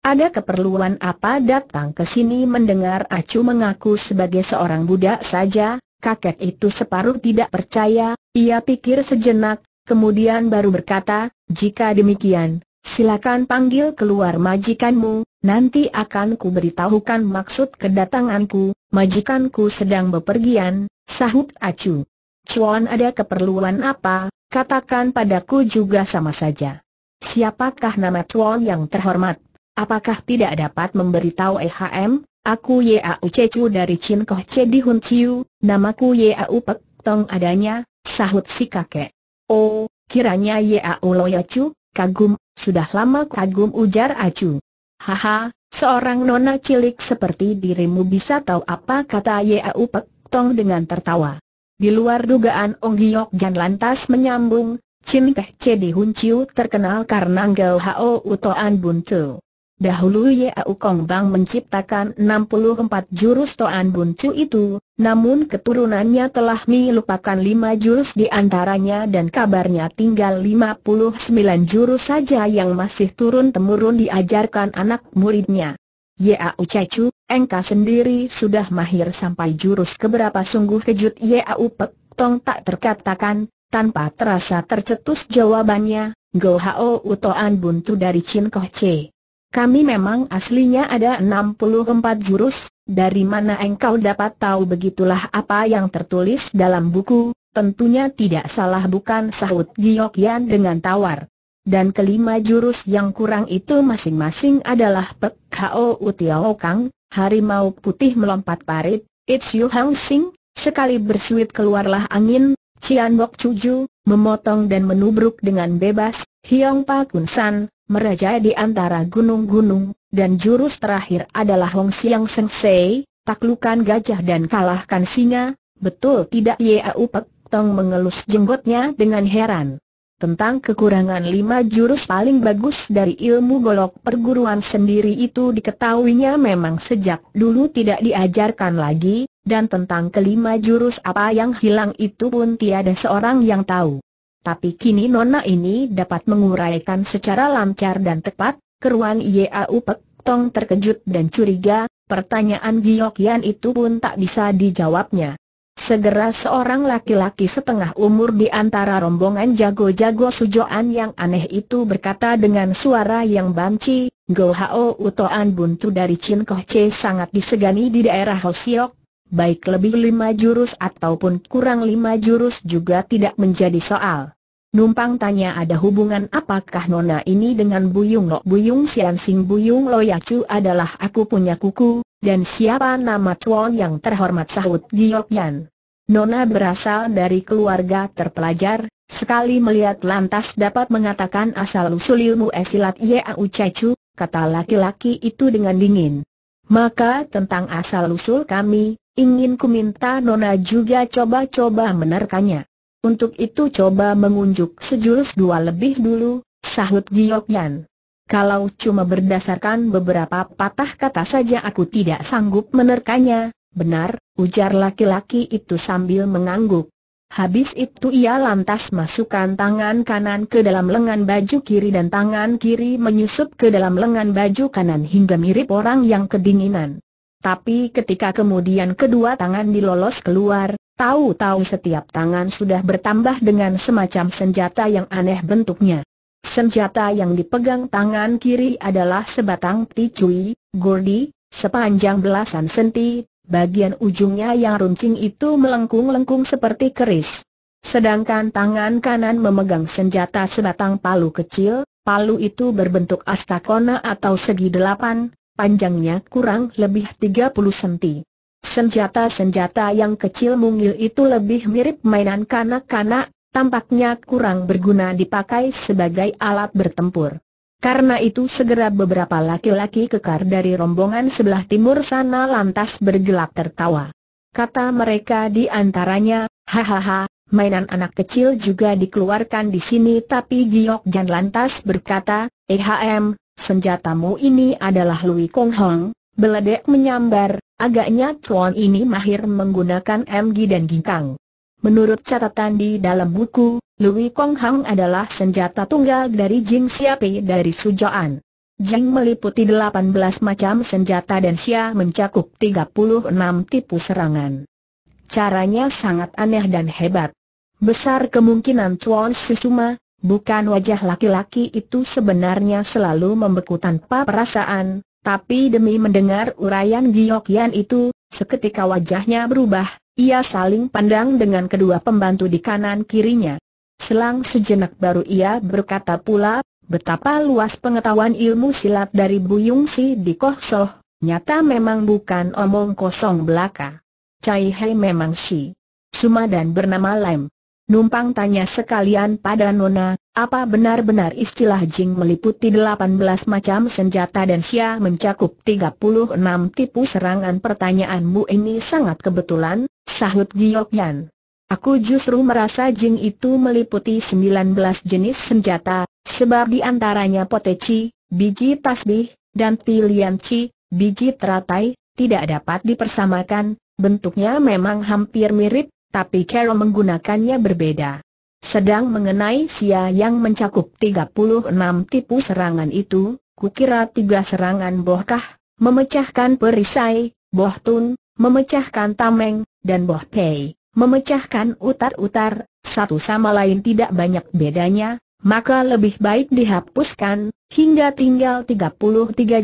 Ada keperluan apa datang ke sini mendengar Acu mengaku sebagai seorang budak saja, kakek itu separuh tidak percaya, ia pikir sejenak, kemudian baru berkata, jika demikian, silakan panggil keluar majikanmu, nanti akan ku beritahukan maksud kedatanganku, majikanku sedang bepergian, sahut Acu. Cuan ada keperluan apa, katakan padaku juga sama saja. Siapakah nama Cuan yang terhormat? Apakah tidak dapat memberitahu EHM, aku Yau Cecu dari Chin Koh Di Hun Chiu, namaku Yau Pek Tong adanya, sahut si kakek. Oh, kiranya Yau Loyacu, kagum, sudah lama kagum ujar Acu. Haha, seorang nona cilik seperti dirimu bisa tahu apa kata Yau Pek Tong dengan tertawa. Di luar dugaan Ong Giok Jan lantas menyambung, Chin Che Di Hun Chiu terkenal karena Ngel Hao Utoan Buntu. Dahulu Au Kong Bang menciptakan 64 jurus Toan buntul itu, namun keturunannya telah melupakan 5 jurus di antaranya dan kabarnya tinggal 59 jurus saja yang masih turun-temurun diajarkan anak muridnya. Che Chu engkau sendiri sudah mahir sampai jurus keberapa sungguh kejut A Pek Tong tak terkatakan, tanpa terasa tercetus jawabannya, Go Hao Utoan Buntu dari Chin Koh Che. Kami memang aslinya ada 64 jurus, dari mana engkau dapat tahu begitulah apa yang tertulis dalam buku, tentunya tidak salah bukan sahut Giok Yan dengan tawar dan kelima jurus yang kurang itu masing-masing adalah Pek hao Utiao Kang, Harimau Putih Melompat Parit, It's You Hang Sing, Sekali bersuit keluarlah angin, Cian Bok Cuju, memotong dan menubruk dengan bebas, Hiong Kun San, merajai di antara gunung-gunung, dan jurus terakhir adalah Hong Siang Seng Sei, taklukan gajah dan kalahkan singa, betul tidak Yau Pek Tong mengelus jenggotnya dengan heran tentang kekurangan lima jurus paling bagus dari ilmu golok perguruan sendiri itu diketahuinya memang sejak dulu tidak diajarkan lagi, dan tentang kelima jurus apa yang hilang itu pun tiada seorang yang tahu. Tapi kini nona ini dapat menguraikan secara lancar dan tepat, keruan Yau Pek Tong terkejut dan curiga, pertanyaan Giokian itu pun tak bisa dijawabnya. Segera seorang laki-laki setengah umur di antara rombongan jago-jago sujoan yang aneh itu berkata dengan suara yang banci, Go Hao Utoan Buntu dari Chin Koh Che sangat disegani di daerah Hosiok, baik lebih lima jurus ataupun kurang lima jurus juga tidak menjadi soal. Numpang tanya ada hubungan apakah nona ini dengan Buyung Lo Buyung Sian Sing Buyung Lo Yacu adalah aku punya kuku, dan siapa nama Tuan yang terhormat sahut Giyok Yan. Nona berasal dari keluarga terpelajar, sekali melihat lantas dapat mengatakan asal-usul ilmu esilat Yau Cecu, kata laki-laki itu dengan dingin. Maka tentang asal-usul kami, ingin ku minta Nona juga coba-coba menerkannya. Untuk itu coba mengunjuk sejurus dua lebih dulu, sahut Yan. Kalau cuma berdasarkan beberapa patah kata saja aku tidak sanggup menerkanya, Benar, ujar laki-laki itu sambil mengangguk. Habis itu ia lantas masukkan tangan kanan ke dalam lengan baju kiri dan tangan kiri menyusup ke dalam lengan baju kanan hingga mirip orang yang kedinginan. Tapi ketika kemudian kedua tangan dilolos keluar, tahu-tahu setiap tangan sudah bertambah dengan semacam senjata yang aneh bentuknya. Senjata yang dipegang tangan kiri adalah sebatang ticui, gordi, sepanjang belasan senti, bagian ujungnya yang runcing itu melengkung-lengkung seperti keris. Sedangkan tangan kanan memegang senjata sebatang palu kecil, palu itu berbentuk astakona atau segi delapan, panjangnya kurang lebih 30 cm. Senjata-senjata yang kecil mungil itu lebih mirip mainan kanak-kanak, tampaknya kurang berguna dipakai sebagai alat bertempur. Karena itu segera beberapa laki-laki kekar dari rombongan sebelah timur sana lantas bergelak tertawa. Kata mereka di antaranya, hahaha, mainan anak kecil juga dikeluarkan di sini tapi Giok Jan lantas berkata, ehm, senjatamu ini adalah Lui Kong Hong, beledek menyambar, agaknya Chuan ini mahir menggunakan MG dan Ginkang. Menurut catatan di dalam buku, Lui Kong Hang adalah senjata tunggal dari Jing Siapi dari Sujoan. Jing meliputi 18 macam senjata dan Xia mencakup 36 tipu serangan. Caranya sangat aneh dan hebat. Besar kemungkinan Tuan Susuma, bukan wajah laki-laki itu sebenarnya selalu membeku tanpa perasaan, tapi demi mendengar uraian Giok Yan itu, seketika wajahnya berubah, ia saling pandang dengan kedua pembantu di kanan kirinya. Selang sejenak baru ia berkata pula, betapa luas pengetahuan ilmu silat dari Buyung Si di Koh Soh, nyata memang bukan omong kosong belaka. Cai Hei memang si. Suma dan bernama Lem. Numpang tanya sekalian pada Nona, apa benar-benar istilah Jing meliputi 18 macam senjata dan Xia mencakup 36 tipu serangan pertanyaanmu ini sangat kebetulan, sahut Giokyan. Aku justru merasa jing itu meliputi 19 jenis senjata, sebab di antaranya poteci, biji tasbih, dan pilianci, biji teratai, tidak dapat dipersamakan, bentuknya memang hampir mirip, tapi Carol menggunakannya berbeda. Sedang mengenai Sia yang mencakup 36 tipu serangan itu, kukira tiga serangan bohkah, memecahkan perisai, bohtun, memecahkan tameng, dan boh pei, memecahkan utar-utar, satu sama lain tidak banyak bedanya, maka lebih baik dihapuskan, hingga tinggal 33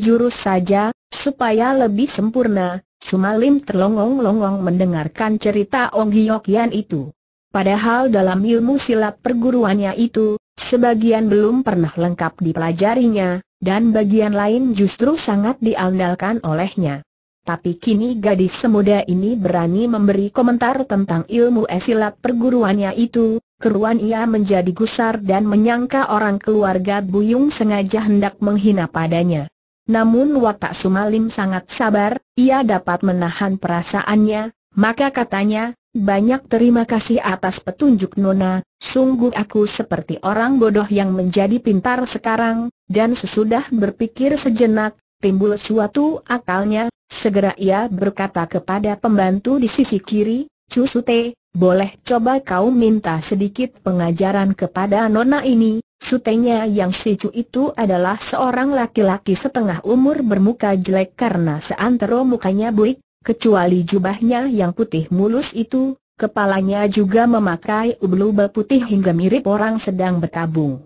jurus saja, supaya lebih sempurna, Sumalim terlongong-longong mendengarkan cerita Ong Hyokyan itu. Padahal dalam ilmu silat perguruannya itu, sebagian belum pernah lengkap dipelajarinya, dan bagian lain justru sangat diandalkan olehnya. Tapi kini gadis semuda ini berani memberi komentar tentang ilmu esilat perguruannya itu, keruan ia menjadi gusar dan menyangka orang keluarga Buyung sengaja hendak menghina padanya. Namun watak Sumalim sangat sabar, ia dapat menahan perasaannya, maka katanya, banyak terima kasih atas petunjuk Nona, sungguh aku seperti orang bodoh yang menjadi pintar sekarang, dan sesudah berpikir sejenak, timbul suatu akalnya, segera ia berkata kepada pembantu di sisi kiri, Cusute, boleh coba kau minta sedikit pengajaran kepada nona ini, sutenya yang si cu itu adalah seorang laki-laki setengah umur bermuka jelek karena seantero mukanya buik, kecuali jubahnya yang putih mulus itu, kepalanya juga memakai ublubel putih hingga mirip orang sedang berkabung.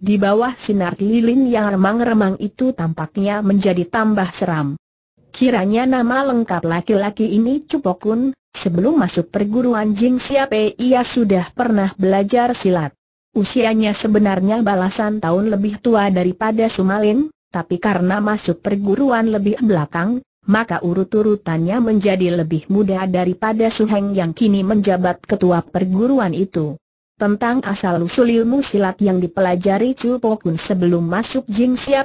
Di bawah sinar lilin yang remang-remang itu tampaknya menjadi tambah seram. Kiranya nama lengkap laki-laki ini Cupokun, sebelum masuk perguruan Jing Siape ia sudah pernah belajar silat. Usianya sebenarnya balasan tahun lebih tua daripada Sumalin, tapi karena masuk perguruan lebih belakang, maka urut-urutannya menjadi lebih muda daripada Suheng yang kini menjabat ketua perguruan itu. Tentang asal-usul ilmu silat yang dipelajari Chu Po Kun sebelum masuk Jing Sia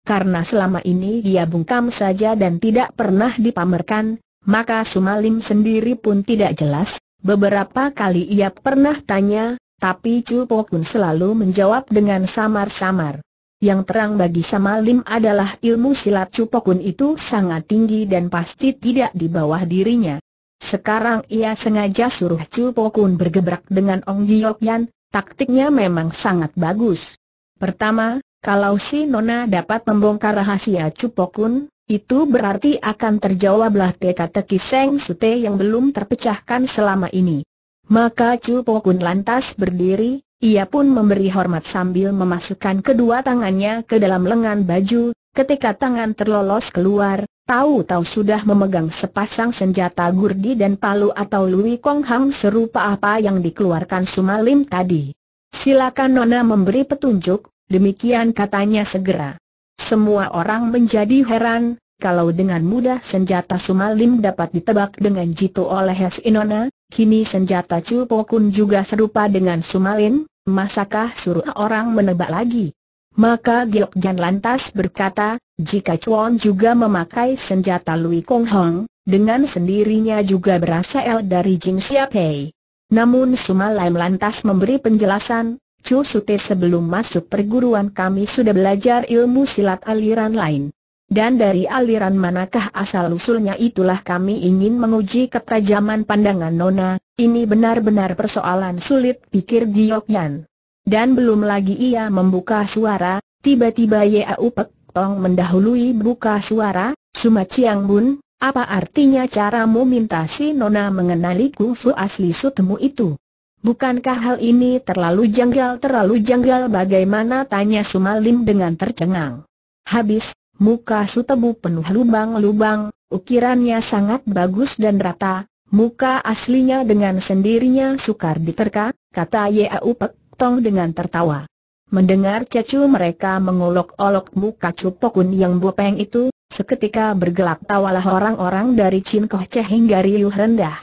karena selama ini dia bungkam saja dan tidak pernah dipamerkan, maka Sumalim sendiri pun tidak jelas. Beberapa kali ia pernah tanya, tapi Chu Po Kun selalu menjawab dengan samar-samar. Yang terang bagi Sumalim adalah ilmu silat Chu Kun itu sangat tinggi dan pasti tidak di bawah dirinya. Sekarang ia sengaja suruh Chu Pokun bergebrak dengan Ong Giyokyan, taktiknya memang sangat bagus. Pertama, kalau si Nona dapat membongkar rahasia Chu Pokun, itu berarti akan terjawablah teka-teki Seng Sute yang belum terpecahkan selama ini. Maka Chu Pokun lantas berdiri, ia pun memberi hormat sambil memasukkan kedua tangannya ke dalam lengan baju, Ketika tangan terlolos keluar, tahu-tahu sudah memegang sepasang senjata gurdi dan palu atau Lui Kong Hang serupa apa yang dikeluarkan Sumalim tadi. Silakan Nona memberi petunjuk, demikian katanya segera. Semua orang menjadi heran, kalau dengan mudah senjata Sumalim dapat ditebak dengan jitu oleh Inona, kini senjata Chu juga serupa dengan Sumalim, masakah suruh orang menebak lagi? Maka Giok Jan lantas berkata, jika Chuan juga memakai senjata Lui Kong Hong, dengan sendirinya juga berasal dari Jing Siapei. Namun Sumalai lantas memberi penjelasan, Chu Sute sebelum masuk perguruan kami sudah belajar ilmu silat aliran lain. Dan dari aliran manakah asal-usulnya itulah kami ingin menguji ketajaman pandangan Nona, ini benar-benar persoalan sulit pikir Giok Jan. Dan belum lagi ia membuka suara, tiba-tiba Yea Upek Tong mendahului buka suara, Suma Chiang Bun, apa artinya caramu minta si Nona mengenali kungfu asli sutemu itu? Bukankah hal ini terlalu janggal terlalu janggal bagaimana tanya Sumalim dengan tercengang. Habis, muka sutemu penuh lubang-lubang, ukirannya sangat bagus dan rata, muka aslinya dengan sendirinya sukar diterka, kata Yea Upek Tong dengan tertawa. Mendengar cecu mereka mengolok-olok muka Cupokun yang bopeng itu, seketika bergelak tawalah orang-orang dari Chin Koh Che hingga riuh rendah.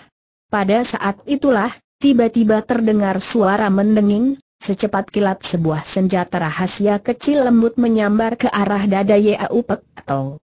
Pada saat itulah, tiba-tiba terdengar suara mendenging, secepat kilat sebuah senjata rahasia kecil lembut menyambar ke arah dada Yea Pek atau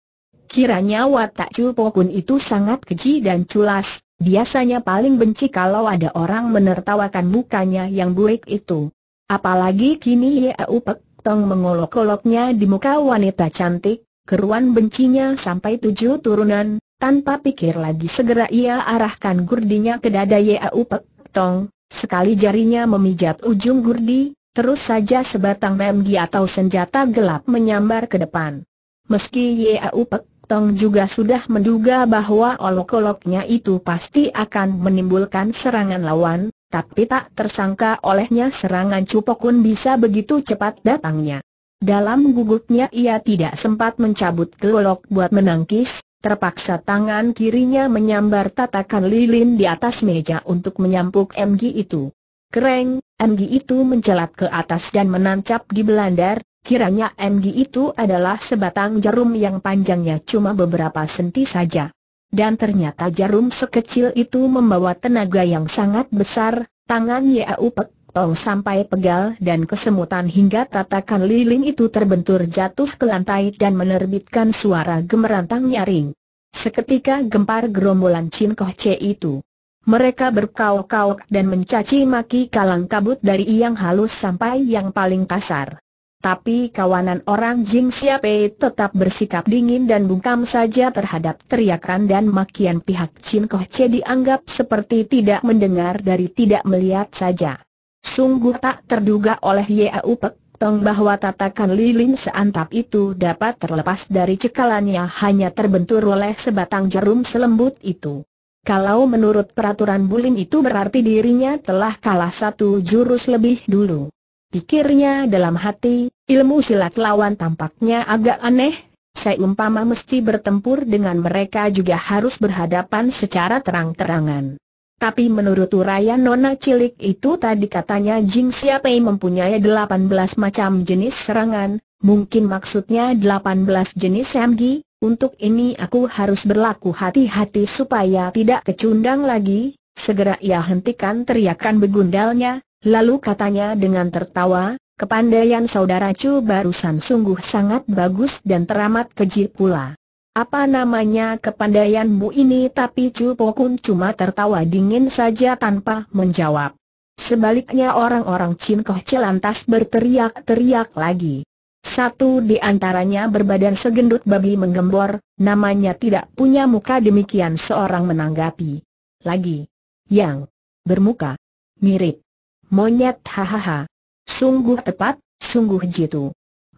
Kiranya watak Cupokun itu sangat keji dan culas, biasanya paling benci kalau ada orang menertawakan mukanya yang buik itu. Apalagi kini Ye Upek Tong mengolok-oloknya di muka wanita cantik, keruan bencinya sampai tujuh turunan, tanpa pikir lagi segera ia arahkan gurdinya ke dada Ye Upek Tong, sekali jarinya memijat ujung gurdi, terus saja sebatang memgi atau senjata gelap menyambar ke depan. Meski Ye Upek Tong juga sudah menduga bahwa olok-oloknya itu pasti akan menimbulkan serangan lawan, tapi tak tersangka olehnya serangan cupokun bisa begitu cepat datangnya. Dalam gugupnya ia tidak sempat mencabut gelok buat menangkis, terpaksa tangan kirinya menyambar tatakan lilin di atas meja untuk menyampuk MG itu. Kereng, MG itu mencelat ke atas dan menancap di belandar, kiranya MG itu adalah sebatang jarum yang panjangnya cuma beberapa senti saja. Dan ternyata jarum sekecil itu membawa tenaga yang sangat besar, tangan Yau Pek Tong sampai pegal dan kesemutan hingga tatakan lilin itu terbentur jatuh ke lantai dan menerbitkan suara gemerantang nyaring. Seketika gempar gerombolan Chin Koh Che itu. Mereka berkauk-kauk dan mencaci maki kalang kabut dari yang halus sampai yang paling kasar. Tapi kawanan orang Jing Siape tetap bersikap dingin dan bungkam saja terhadap teriakan dan makian pihak Chin Koh Che dianggap seperti tidak mendengar dari tidak melihat saja. Sungguh tak terduga oleh Yea Upek Tong bahwa tatakan lilin seantap itu dapat terlepas dari cekalannya hanya terbentur oleh sebatang jarum selembut itu. Kalau menurut peraturan Bulim itu berarti dirinya telah kalah satu jurus lebih dulu. Pikirnya dalam hati, ilmu silat lawan tampaknya agak aneh, Saya umpama mesti bertempur dengan mereka juga harus berhadapan secara terang-terangan. Tapi menurut urayan nona cilik itu tadi katanya Jing Xiaopei mempunyai delapan belas macam jenis serangan, mungkin maksudnya delapan belas jenis semgi, untuk ini aku harus berlaku hati-hati supaya tidak kecundang lagi, segera ia hentikan teriakan begundalnya, Lalu katanya dengan tertawa, kepandaian saudara Chu barusan sungguh sangat bagus dan teramat keji pula. Apa namanya kepandaianmu ini tapi Chu Pokun cuma tertawa dingin saja tanpa menjawab. Sebaliknya orang-orang Chin Koh celantas berteriak-teriak lagi. Satu di antaranya berbadan segendut babi menggembor, namanya tidak punya muka demikian seorang menanggapi. Lagi, yang bermuka mirip Monyet hahaha. Sungguh tepat, sungguh jitu.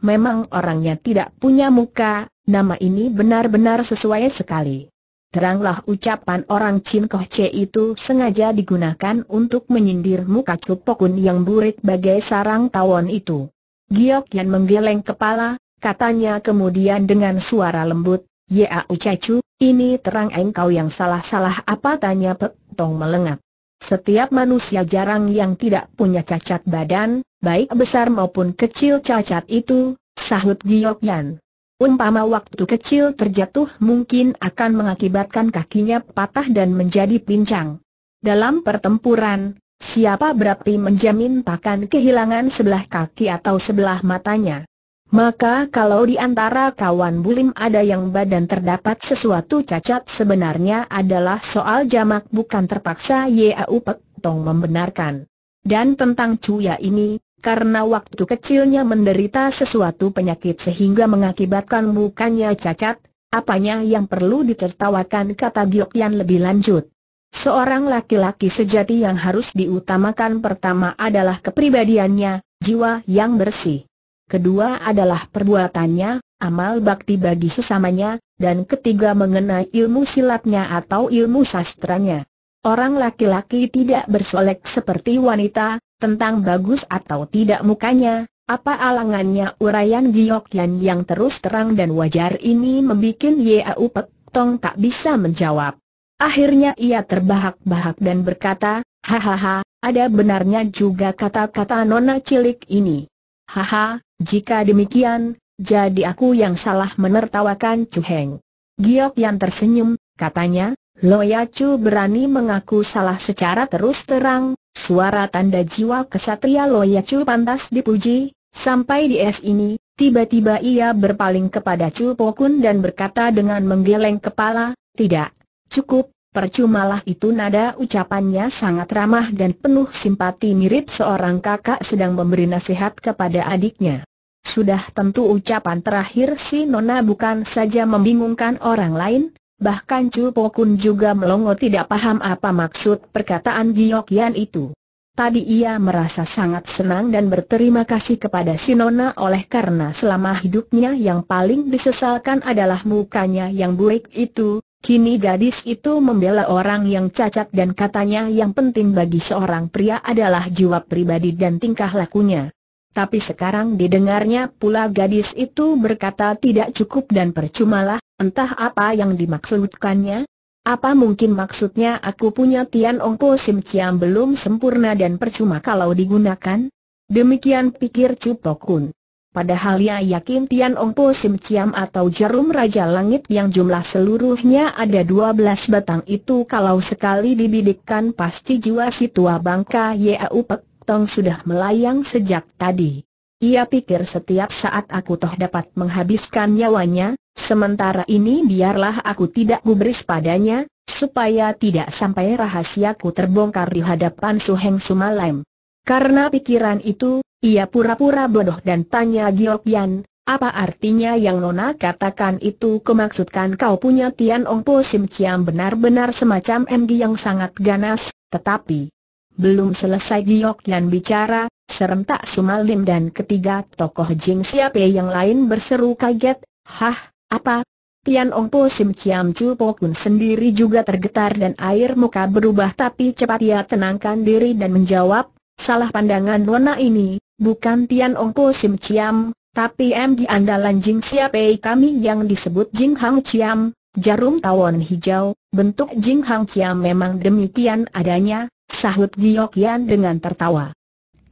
Memang orangnya tidak punya muka, nama ini benar-benar sesuai sekali. Teranglah ucapan orang Chin Koh Che itu sengaja digunakan untuk menyindir muka Cupokun yang burit bagai sarang tawon itu. Giok Yan menggeleng kepala, katanya kemudian dengan suara lembut, Ya Ucacu, ini terang engkau yang salah-salah apa tanya Pek Tong melengat. Setiap manusia jarang yang tidak punya cacat badan, baik besar maupun kecil cacat itu, sahut Yan. Umpama waktu kecil terjatuh mungkin akan mengakibatkan kakinya patah dan menjadi pincang. Dalam pertempuran, siapa berarti menjamin takkan kehilangan sebelah kaki atau sebelah matanya. Maka kalau di antara kawan Bulim ada yang badan terdapat sesuatu cacat sebenarnya adalah soal jamak bukan terpaksa Yau Pek Tong membenarkan. Dan tentang Cuya ini, karena waktu kecilnya menderita sesuatu penyakit sehingga mengakibatkan mukanya cacat, apanya yang perlu ditertawakan kata Giokyan lebih lanjut. Seorang laki-laki sejati yang harus diutamakan pertama adalah kepribadiannya, jiwa yang bersih kedua adalah perbuatannya, amal bakti bagi sesamanya, dan ketiga mengenai ilmu silatnya atau ilmu sastranya. Orang laki-laki tidak bersolek seperti wanita, tentang bagus atau tidak mukanya, apa alangannya uraian Giokyan yang terus terang dan wajar ini membuat Yau Pek Tong tak bisa menjawab. Akhirnya ia terbahak-bahak dan berkata, hahaha, ada benarnya juga kata-kata nona cilik ini. Haha, jika demikian, jadi aku yang salah menertawakan Chu Heng. Giok yang tersenyum, katanya, Loya Chu berani mengaku salah secara terus terang, suara tanda jiwa kesatria Loya Chu pantas dipuji, sampai di es ini, tiba-tiba ia berpaling kepada Chu Pokun dan berkata dengan menggeleng kepala, tidak, cukup, Percumalah itu nada ucapannya sangat ramah dan penuh simpati mirip seorang kakak sedang memberi nasihat kepada adiknya. Sudah tentu ucapan terakhir si Nona bukan saja membingungkan orang lain, bahkan Chu kun juga melongo tidak paham apa maksud perkataan Giok Yan itu. Tadi ia merasa sangat senang dan berterima kasih kepada si Nona oleh karena selama hidupnya yang paling disesalkan adalah mukanya yang burik itu, Kini gadis itu membela orang yang cacat dan katanya yang penting bagi seorang pria adalah jiwa pribadi dan tingkah lakunya. Tapi sekarang didengarnya pula gadis itu berkata tidak cukup dan percumalah, entah apa yang dimaksudkannya. Apa mungkin maksudnya aku punya Tian Ongko Sim Chiam belum sempurna dan percuma kalau digunakan? Demikian pikir Chu Tokun. Padahal ia yakin Tian Ong Po Sim Ciam atau jarum Raja Langit yang jumlah seluruhnya ada 12 batang itu kalau sekali dibidikkan pasti jiwa si tua bangka Yea upek, Tong sudah melayang sejak tadi. Ia pikir setiap saat aku toh dapat menghabiskan nyawanya, sementara ini biarlah aku tidak gubris padanya, supaya tidak sampai rahasiaku terbongkar di hadapan Suheng Sumalem. Karena pikiran itu, ia pura-pura bodoh dan tanya Giok Yan, apa artinya yang Nona katakan itu kemaksudkan kau punya Tian Ong Po Sim Chiam benar-benar semacam MG yang sangat ganas, tetapi belum selesai Giok Yan bicara, serentak Sumalim dan ketiga tokoh Jing Siapai yang lain berseru kaget, Hah, apa? Tian Ong Po Sim Chiam Chu Pokun sendiri juga tergetar dan air muka berubah tapi cepat ia tenangkan diri dan menjawab, Salah pandangan Nona ini, bukan Tian Po Sim Chiam, tapi MD andalan Jing Siapai kami yang disebut Jing Hang Chiam, jarum tawon hijau, bentuk Jing Hang Chiam memang demikian adanya, sahut Yan dengan tertawa.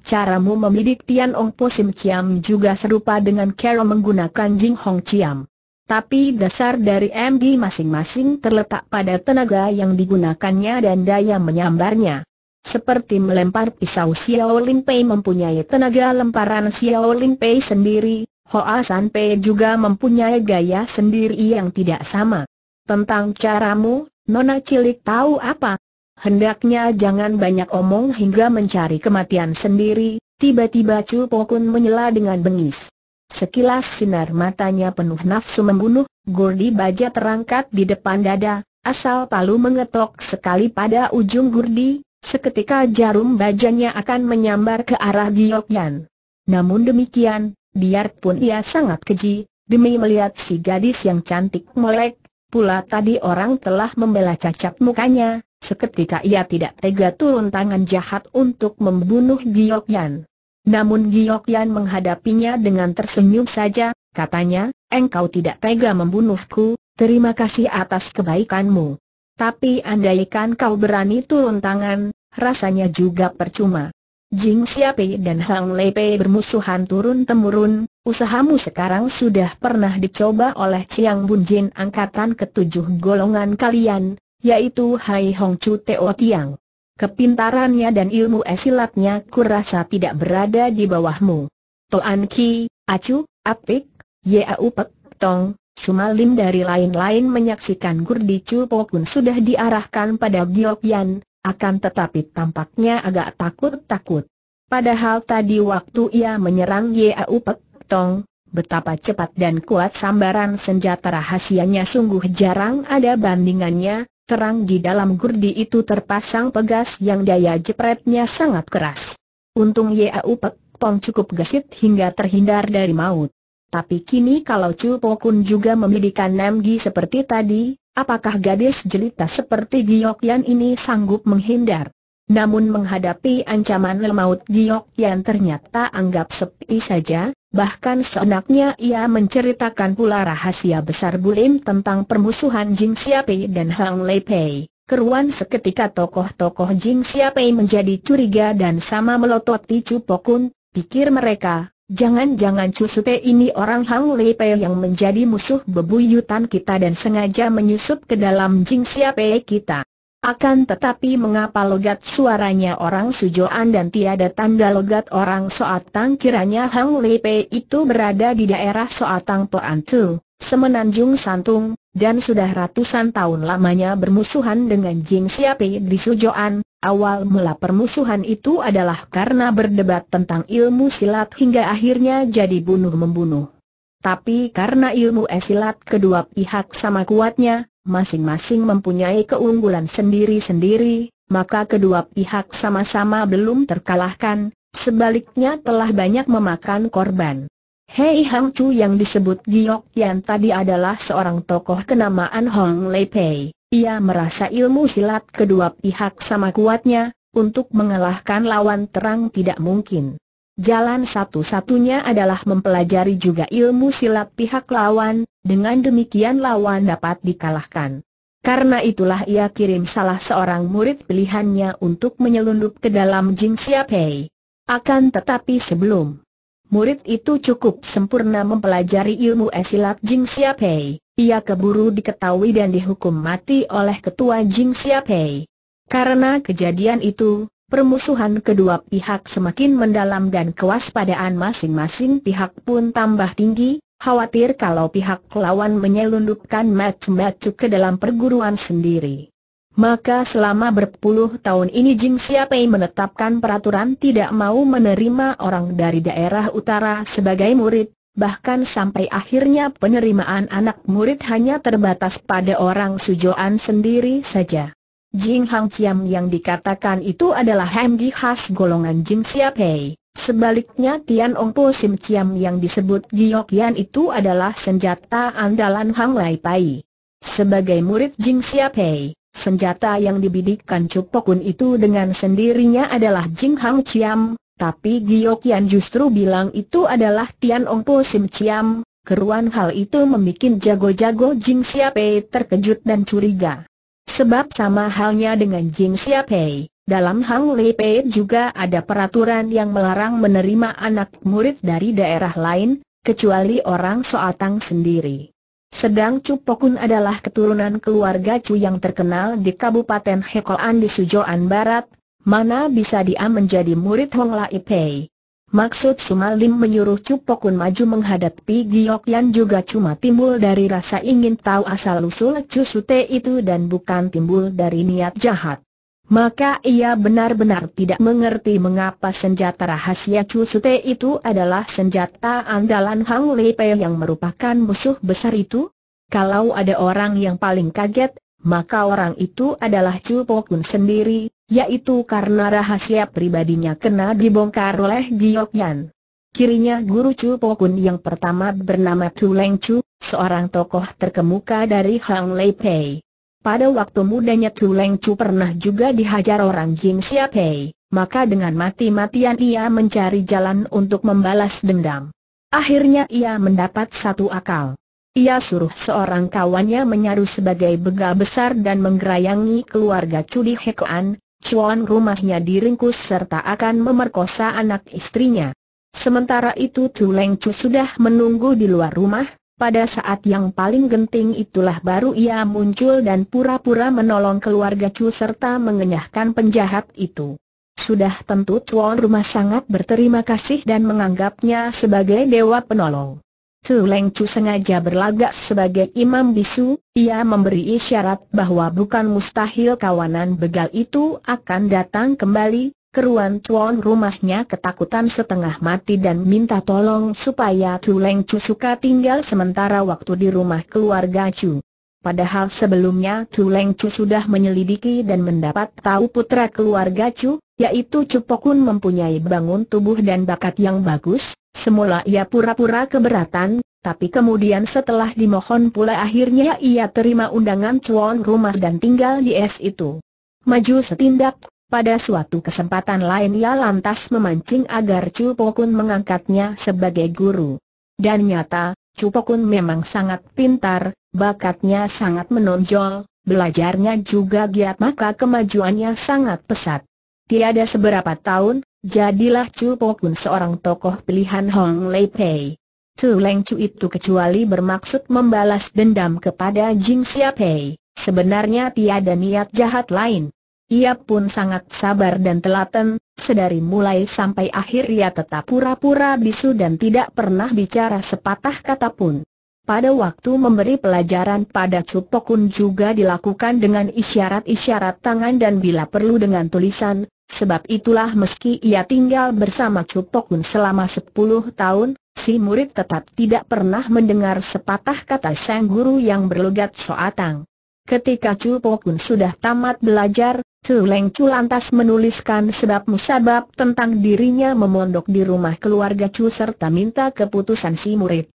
Caramu membidik Tian Po Sim Chiam juga serupa dengan Kero menggunakan Jing Hong Chiam. Tapi dasar dari MD masing-masing terletak pada tenaga yang digunakannya dan daya menyambarnya. Seperti melempar pisau Xiao Lin Pei mempunyai tenaga lemparan Xiao Lin Pei sendiri, Hoa San Pei juga mempunyai gaya sendiri yang tidak sama. Tentang caramu, Nona Cilik tahu apa? Hendaknya jangan banyak omong hingga mencari kematian sendiri, tiba-tiba Chu Pokun menyela dengan bengis. Sekilas sinar matanya penuh nafsu membunuh, gurdi baja terangkat di depan dada, asal palu mengetok sekali pada ujung gurdi. Seketika jarum bajanya akan menyambar ke arah Giokyan. Namun demikian, biarpun ia sangat keji, demi melihat si gadis yang cantik melek, pula tadi orang telah membela cacat mukanya, seketika ia tidak tega turun tangan jahat untuk membunuh Giokyan. Namun Giokyan menghadapinya dengan tersenyum saja, katanya, engkau tidak tega membunuhku, terima kasih atas kebaikanmu. Tapi andaikan kau berani turun tangan, rasanya juga percuma. Jing Xiaopei dan Hang Lepe bermusuhan turun-temurun, usahamu sekarang sudah pernah dicoba oleh Chiang Bunjin angkatan ketujuh golongan kalian, yaitu Hai Hong Chu Teo Tiang. Kepintarannya dan ilmu esilatnya kurasa tidak berada di bawahmu. Toan Ki, Acu, Apik, Yea Pek, Tong, Sumalim dari lain-lain menyaksikan Gurdi Chu Pokun sudah diarahkan pada Giok Yan, akan tetapi tampaknya agak takut-takut. Padahal tadi waktu ia menyerang Yau Pek Tong, betapa cepat dan kuat sambaran senjata rahasianya sungguh jarang ada bandingannya, terang di dalam gurdi itu terpasang pegas yang daya jepretnya sangat keras. Untung Yau Pek Tong cukup gesit hingga terhindar dari maut. Tapi kini kalau Chu Kun juga membidikan Gi seperti tadi, Apakah gadis jelita seperti Giok Yan ini sanggup menghindar? Namun menghadapi ancaman lemaut Giok Yan ternyata anggap sepi saja, bahkan seenaknya ia menceritakan pula rahasia besar Bulim tentang permusuhan Jing Pei dan Hang Lei Pei. Keruan seketika tokoh-tokoh Jing Pei menjadi curiga dan sama melototi Cupokun, pikir mereka, Jangan-jangan Cusute ini orang Hang Lei Pei yang menjadi musuh bebuyutan kita dan sengaja menyusup ke dalam Jing Xia Pei kita. Akan tetapi mengapa logat suaranya orang Sujoan dan tiada tanda logat orang Soatang kiranya Hang Lei Pei itu berada di daerah Soatang Poan Tu, Semenanjung Santung, dan sudah ratusan tahun lamanya bermusuhan dengan Jing Xia Pei di Sujoan, Awal mula permusuhan itu adalah karena berdebat tentang ilmu silat hingga akhirnya jadi bunuh-membunuh. Tapi karena ilmu esilat kedua pihak sama kuatnya, masing-masing mempunyai keunggulan sendiri-sendiri, maka kedua pihak sama-sama belum terkalahkan, sebaliknya telah banyak memakan korban. Hei Hang Chu yang disebut Giok Yan tadi adalah seorang tokoh kenamaan Hong Lei Pei. Ia merasa ilmu silat kedua pihak sama kuatnya, untuk mengalahkan lawan terang tidak mungkin. Jalan satu-satunya adalah mempelajari juga ilmu silat pihak lawan, dengan demikian lawan dapat dikalahkan. Karena itulah ia kirim salah seorang murid pilihannya untuk menyelundup ke dalam Jing Siapei. Akan tetapi sebelum murid itu cukup sempurna mempelajari ilmu esilat Jing Siapei, ia keburu diketahui dan dihukum mati oleh ketua Jing Siapei. Karena kejadian itu, permusuhan kedua pihak semakin mendalam dan kewaspadaan masing-masing pihak pun tambah tinggi, khawatir kalau pihak lawan menyelundupkan metu macu ke dalam perguruan sendiri. Maka selama berpuluh tahun ini Jing Siapei menetapkan peraturan tidak mau menerima orang dari daerah utara sebagai murid, bahkan sampai akhirnya penerimaan anak murid hanya terbatas pada orang Sujoan sendiri saja. Jing Hang Chiam yang dikatakan itu adalah Hemgi khas golongan Jing Siapei. Sebaliknya Tian Ong Po Sim Chiam yang disebut Giok Yan itu adalah senjata andalan Hang Lai Pai. Sebagai murid Jing Siapei, senjata yang dibidikkan Cupokun itu dengan sendirinya adalah Jing Hang Chiam, tapi Gio Kian justru bilang itu adalah Tian Ong Po Sim Chiam, keruan hal itu membuat jago-jago Jing Xiapei terkejut dan curiga. Sebab sama halnya dengan Jing Xiapei, dalam Hang Lei Pei juga ada peraturan yang melarang menerima anak murid dari daerah lain, kecuali orang Soatang sendiri. Sedang Chu Pokun adalah keturunan keluarga Chu yang terkenal di Kabupaten Hekoan di Sujoan Barat, Mana bisa dia menjadi murid Hong Lai Pei? Maksud Sumalim menyuruh Cupokun maju menghadapi Giok Yan juga cuma timbul dari rasa ingin tahu asal-usul Cusute itu dan bukan timbul dari niat jahat. Maka ia benar-benar tidak mengerti mengapa senjata rahasia Cusute itu adalah senjata andalan Hang Lepe yang merupakan musuh besar itu. Kalau ada orang yang paling kaget, maka orang itu adalah Cupokun sendiri, yaitu karena rahasia pribadinya kena dibongkar oleh Giok Yan. Kirinya guru Chu Pokun yang pertama bernama Chu Leng Chu, seorang tokoh terkemuka dari Hang Lei Pei. Pada waktu mudanya Chu Leng Chu pernah juga dihajar orang Jing Xia Pei, maka dengan mati-matian ia mencari jalan untuk membalas dendam. Akhirnya ia mendapat satu akal. Ia suruh seorang kawannya menyaru sebagai begal besar dan menggerayangi keluarga Di Hekoan, Cuan rumahnya diringkus serta akan memerkosa anak istrinya. Sementara itu Tu Leng Chu sudah menunggu di luar rumah, pada saat yang paling genting itulah baru ia muncul dan pura-pura menolong keluarga Chu serta mengenyahkan penjahat itu. Sudah tentu Cuan rumah sangat berterima kasih dan menganggapnya sebagai dewa penolong. Tu Leng Chu sengaja berlagak sebagai imam bisu, ia memberi isyarat bahwa bukan mustahil kawanan begal itu akan datang kembali, keruan tuan rumahnya ketakutan setengah mati dan minta tolong supaya Tu Leng Chu suka tinggal sementara waktu di rumah keluarga Chu. Padahal sebelumnya Tu Leng Chu sudah menyelidiki dan mendapat tahu putra keluarga Chu, yaitu Chu Pokun mempunyai bangun tubuh dan bakat yang bagus, Semula ia pura-pura keberatan, tapi kemudian setelah dimohon pula akhirnya ia terima undangan cuan rumah dan tinggal di es itu. Maju setindak, pada suatu kesempatan lain ia lantas memancing agar Chu Pokun mengangkatnya sebagai guru. Dan nyata, Chu Pokun memang sangat pintar, bakatnya sangat menonjol, belajarnya juga giat maka kemajuannya sangat pesat. Tiada seberapa tahun, Jadilah Chu Po Kun seorang tokoh pilihan Hong Lei Pei. Chu Leng Chu itu kecuali bermaksud membalas dendam kepada Jing Xia Pei, sebenarnya tiada niat jahat lain. Ia pun sangat sabar dan telaten, sedari mulai sampai akhir ia tetap pura-pura bisu dan tidak pernah bicara sepatah kata pun. Pada waktu memberi pelajaran pada Chu Po Kun juga dilakukan dengan isyarat-isyarat tangan dan bila perlu dengan tulisan, Sebab itulah meski ia tinggal bersama Cupokun selama sepuluh tahun, si murid tetap tidak pernah mendengar sepatah kata sang guru yang berlogat soatang. Ketika Cupokun sudah tamat belajar, Chu Leng Chu lantas menuliskan sebab musabab tentang dirinya memondok di rumah keluarga Chu serta minta keputusan si murid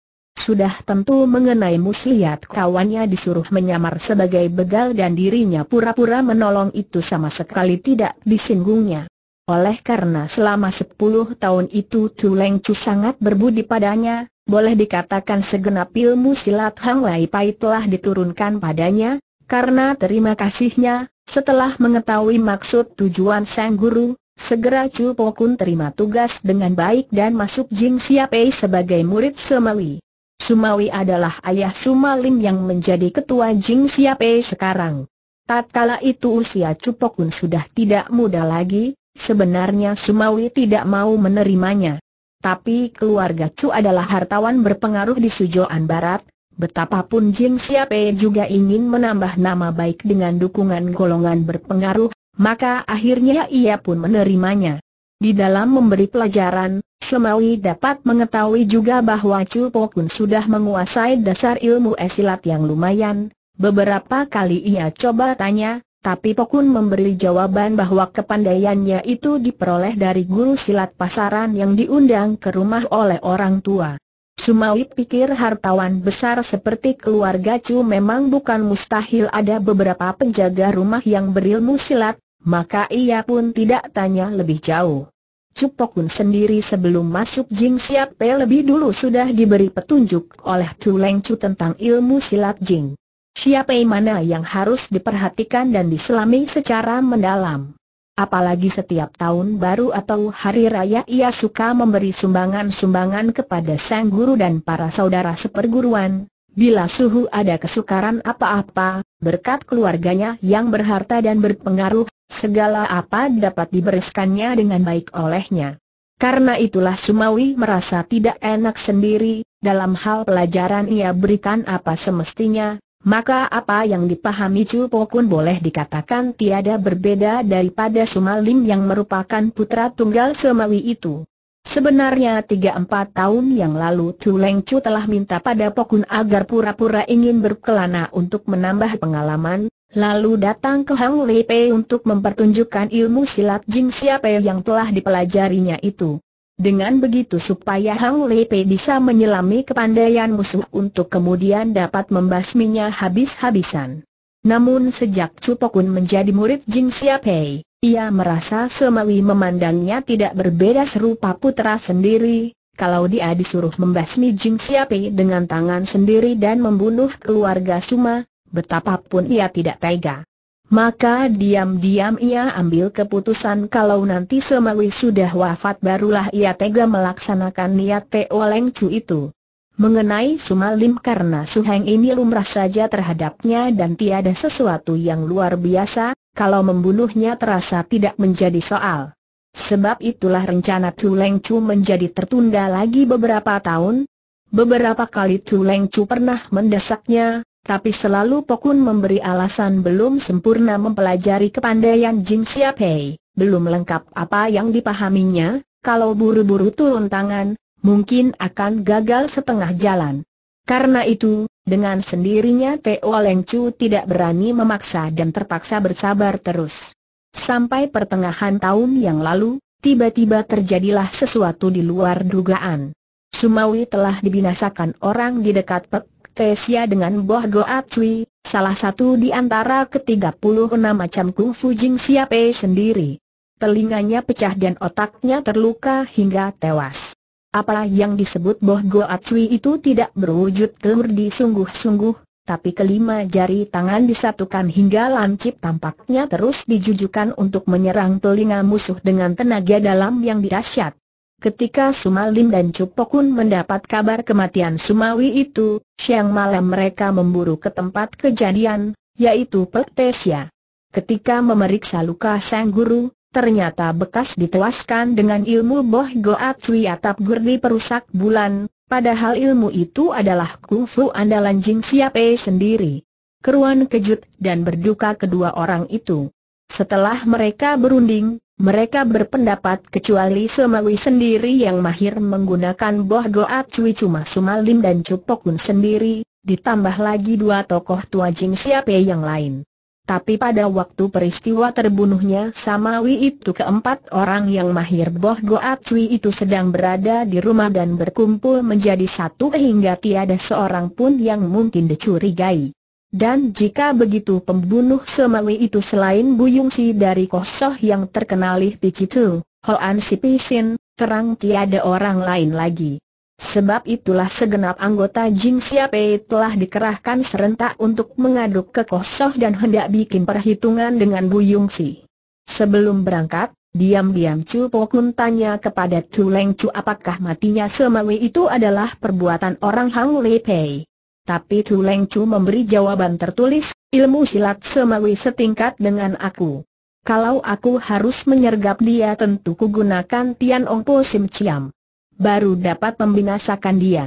sudah tentu mengenai muslihat kawannya disuruh menyamar sebagai begal dan dirinya pura-pura menolong itu sama sekali tidak disinggungnya. Oleh karena selama 10 tahun itu Chu Leng Chu sangat berbudi padanya, boleh dikatakan segenap ilmu silat Hang Lai Pai telah diturunkan padanya, karena terima kasihnya, setelah mengetahui maksud tujuan sang guru, Segera Chu Kun terima tugas dengan baik dan masuk Jing Pai sebagai murid Semeli. Sumawi adalah ayah Sumalim yang menjadi ketua Jing Siape sekarang. Tatkala itu usia Cupokun sudah tidak muda lagi, sebenarnya Sumawi tidak mau menerimanya. Tapi keluarga Cu adalah hartawan berpengaruh di Sujoan Barat, betapapun Jing Siape juga ingin menambah nama baik dengan dukungan golongan berpengaruh, maka akhirnya ia pun menerimanya. Di dalam memberi pelajaran, Semawi dapat mengetahui juga bahwa Chu Pokun sudah menguasai dasar ilmu esilat yang lumayan. Beberapa kali ia coba tanya, tapi Pokun memberi jawaban bahwa kepandaiannya itu diperoleh dari guru silat pasaran yang diundang ke rumah oleh orang tua. Sumawi pikir hartawan besar seperti keluarga Chu memang bukan mustahil ada beberapa penjaga rumah yang berilmu silat, maka ia pun tidak tanya lebih jauh. Cupokun sendiri sebelum masuk Jing Siap Pe lebih dulu sudah diberi petunjuk oleh Chu Leng Chu tentang ilmu silat Jing. Siap Pe mana yang harus diperhatikan dan diselami secara mendalam. Apalagi setiap tahun baru atau hari raya ia suka memberi sumbangan-sumbangan kepada sang guru dan para saudara seperguruan, Bila suhu ada kesukaran apa-apa, berkat keluarganya yang berharta dan berpengaruh, segala apa dapat dibereskannya dengan baik olehnya. Karena itulah Sumawi merasa tidak enak sendiri, dalam hal pelajaran ia berikan apa semestinya, maka apa yang dipahami Chu pun boleh dikatakan tiada berbeda daripada Sumalim yang merupakan putra tunggal Sumawi itu. Sebenarnya 3 empat tahun yang lalu Chu Leng Chu telah minta pada Pokun agar pura-pura ingin berkelana untuk menambah pengalaman, lalu datang ke Hang Lei Pei untuk mempertunjukkan ilmu silat Jing Siapa yang telah dipelajarinya itu. Dengan begitu supaya Hang Lei Pei bisa menyelami kepandaian musuh untuk kemudian dapat membasminya habis-habisan. Namun sejak Chu Pokun menjadi murid Jing Siapa, ia merasa Semawi memandangnya tidak berbeda serupa putra sendiri, kalau dia disuruh membasmi Jing Siapi dengan tangan sendiri dan membunuh keluarga Suma, betapapun ia tidak tega. Maka diam-diam ia ambil keputusan kalau nanti Semawi sudah wafat barulah ia tega melaksanakan niat Teo Leng Chu itu. Mengenai Sumalim karena Suheng ini lumrah saja terhadapnya dan tiada sesuatu yang luar biasa, kalau membunuhnya terasa tidak menjadi soal. Sebab itulah rencana Tu Leng Chu menjadi tertunda lagi beberapa tahun. Beberapa kali Tu Leng Chu pernah mendesaknya, tapi selalu Pokun memberi alasan belum sempurna mempelajari kepandaian Jin Siapei, belum lengkap apa yang dipahaminya, kalau buru-buru turun tangan, mungkin akan gagal setengah jalan. Karena itu, dengan sendirinya Teo Leng tidak berani memaksa dan terpaksa bersabar terus. Sampai pertengahan tahun yang lalu, tiba-tiba terjadilah sesuatu di luar dugaan. Sumawi telah dibinasakan orang di dekat Pek Tesia dengan Boh Goa Cui, salah satu di antara ke-36 macam kung fu Jing Siapai sendiri. Telinganya pecah dan otaknya terluka hingga tewas. Apa yang disebut Boh Goa Cui itu tidak berwujud di sungguh-sungguh, tapi kelima jari tangan disatukan hingga lancip tampaknya terus dijujukan untuk menyerang telinga musuh dengan tenaga dalam yang dirasyat. Ketika Sumalim dan Cupokun mendapat kabar kematian Sumawi itu, siang malam mereka memburu ke tempat kejadian, yaitu Pertesia. Ketika memeriksa luka sang guru, ternyata bekas ditewaskan dengan ilmu Boh Goat Cui Atap Gurdi Perusak Bulan, padahal ilmu itu adalah kungfu andalan Jing Siapai sendiri. Keruan kejut dan berduka kedua orang itu. Setelah mereka berunding, mereka berpendapat kecuali Semawi sendiri yang mahir menggunakan Boh Goat Cui Cuma Sumalim dan Cupokun sendiri, ditambah lagi dua tokoh tua Jing E yang lain. Tapi pada waktu peristiwa terbunuhnya Samawi itu keempat orang yang mahir Boh Goat Cui itu sedang berada di rumah dan berkumpul menjadi satu hingga tiada seorang pun yang mungkin dicurigai. Dan jika begitu pembunuh Samawi itu selain Buyung Si dari Kosoh yang terkenali Picitu, Hoan Si Pisin, terang tiada orang lain lagi. Sebab itulah segenap anggota Jing Pei telah dikerahkan serentak untuk mengaduk ke Kosoh dan hendak bikin perhitungan dengan Bu Si. Sebelum berangkat, diam-diam Chu Pokun tanya kepada Chu Leng Chu apakah matinya Semawi itu adalah perbuatan orang Hang Lei Pei. Tapi Chu Leng Chu memberi jawaban tertulis, ilmu silat Semawi setingkat dengan aku. Kalau aku harus menyergap dia tentu kugunakan Tian Ong Po Sim Ciam baru dapat membinasakan dia.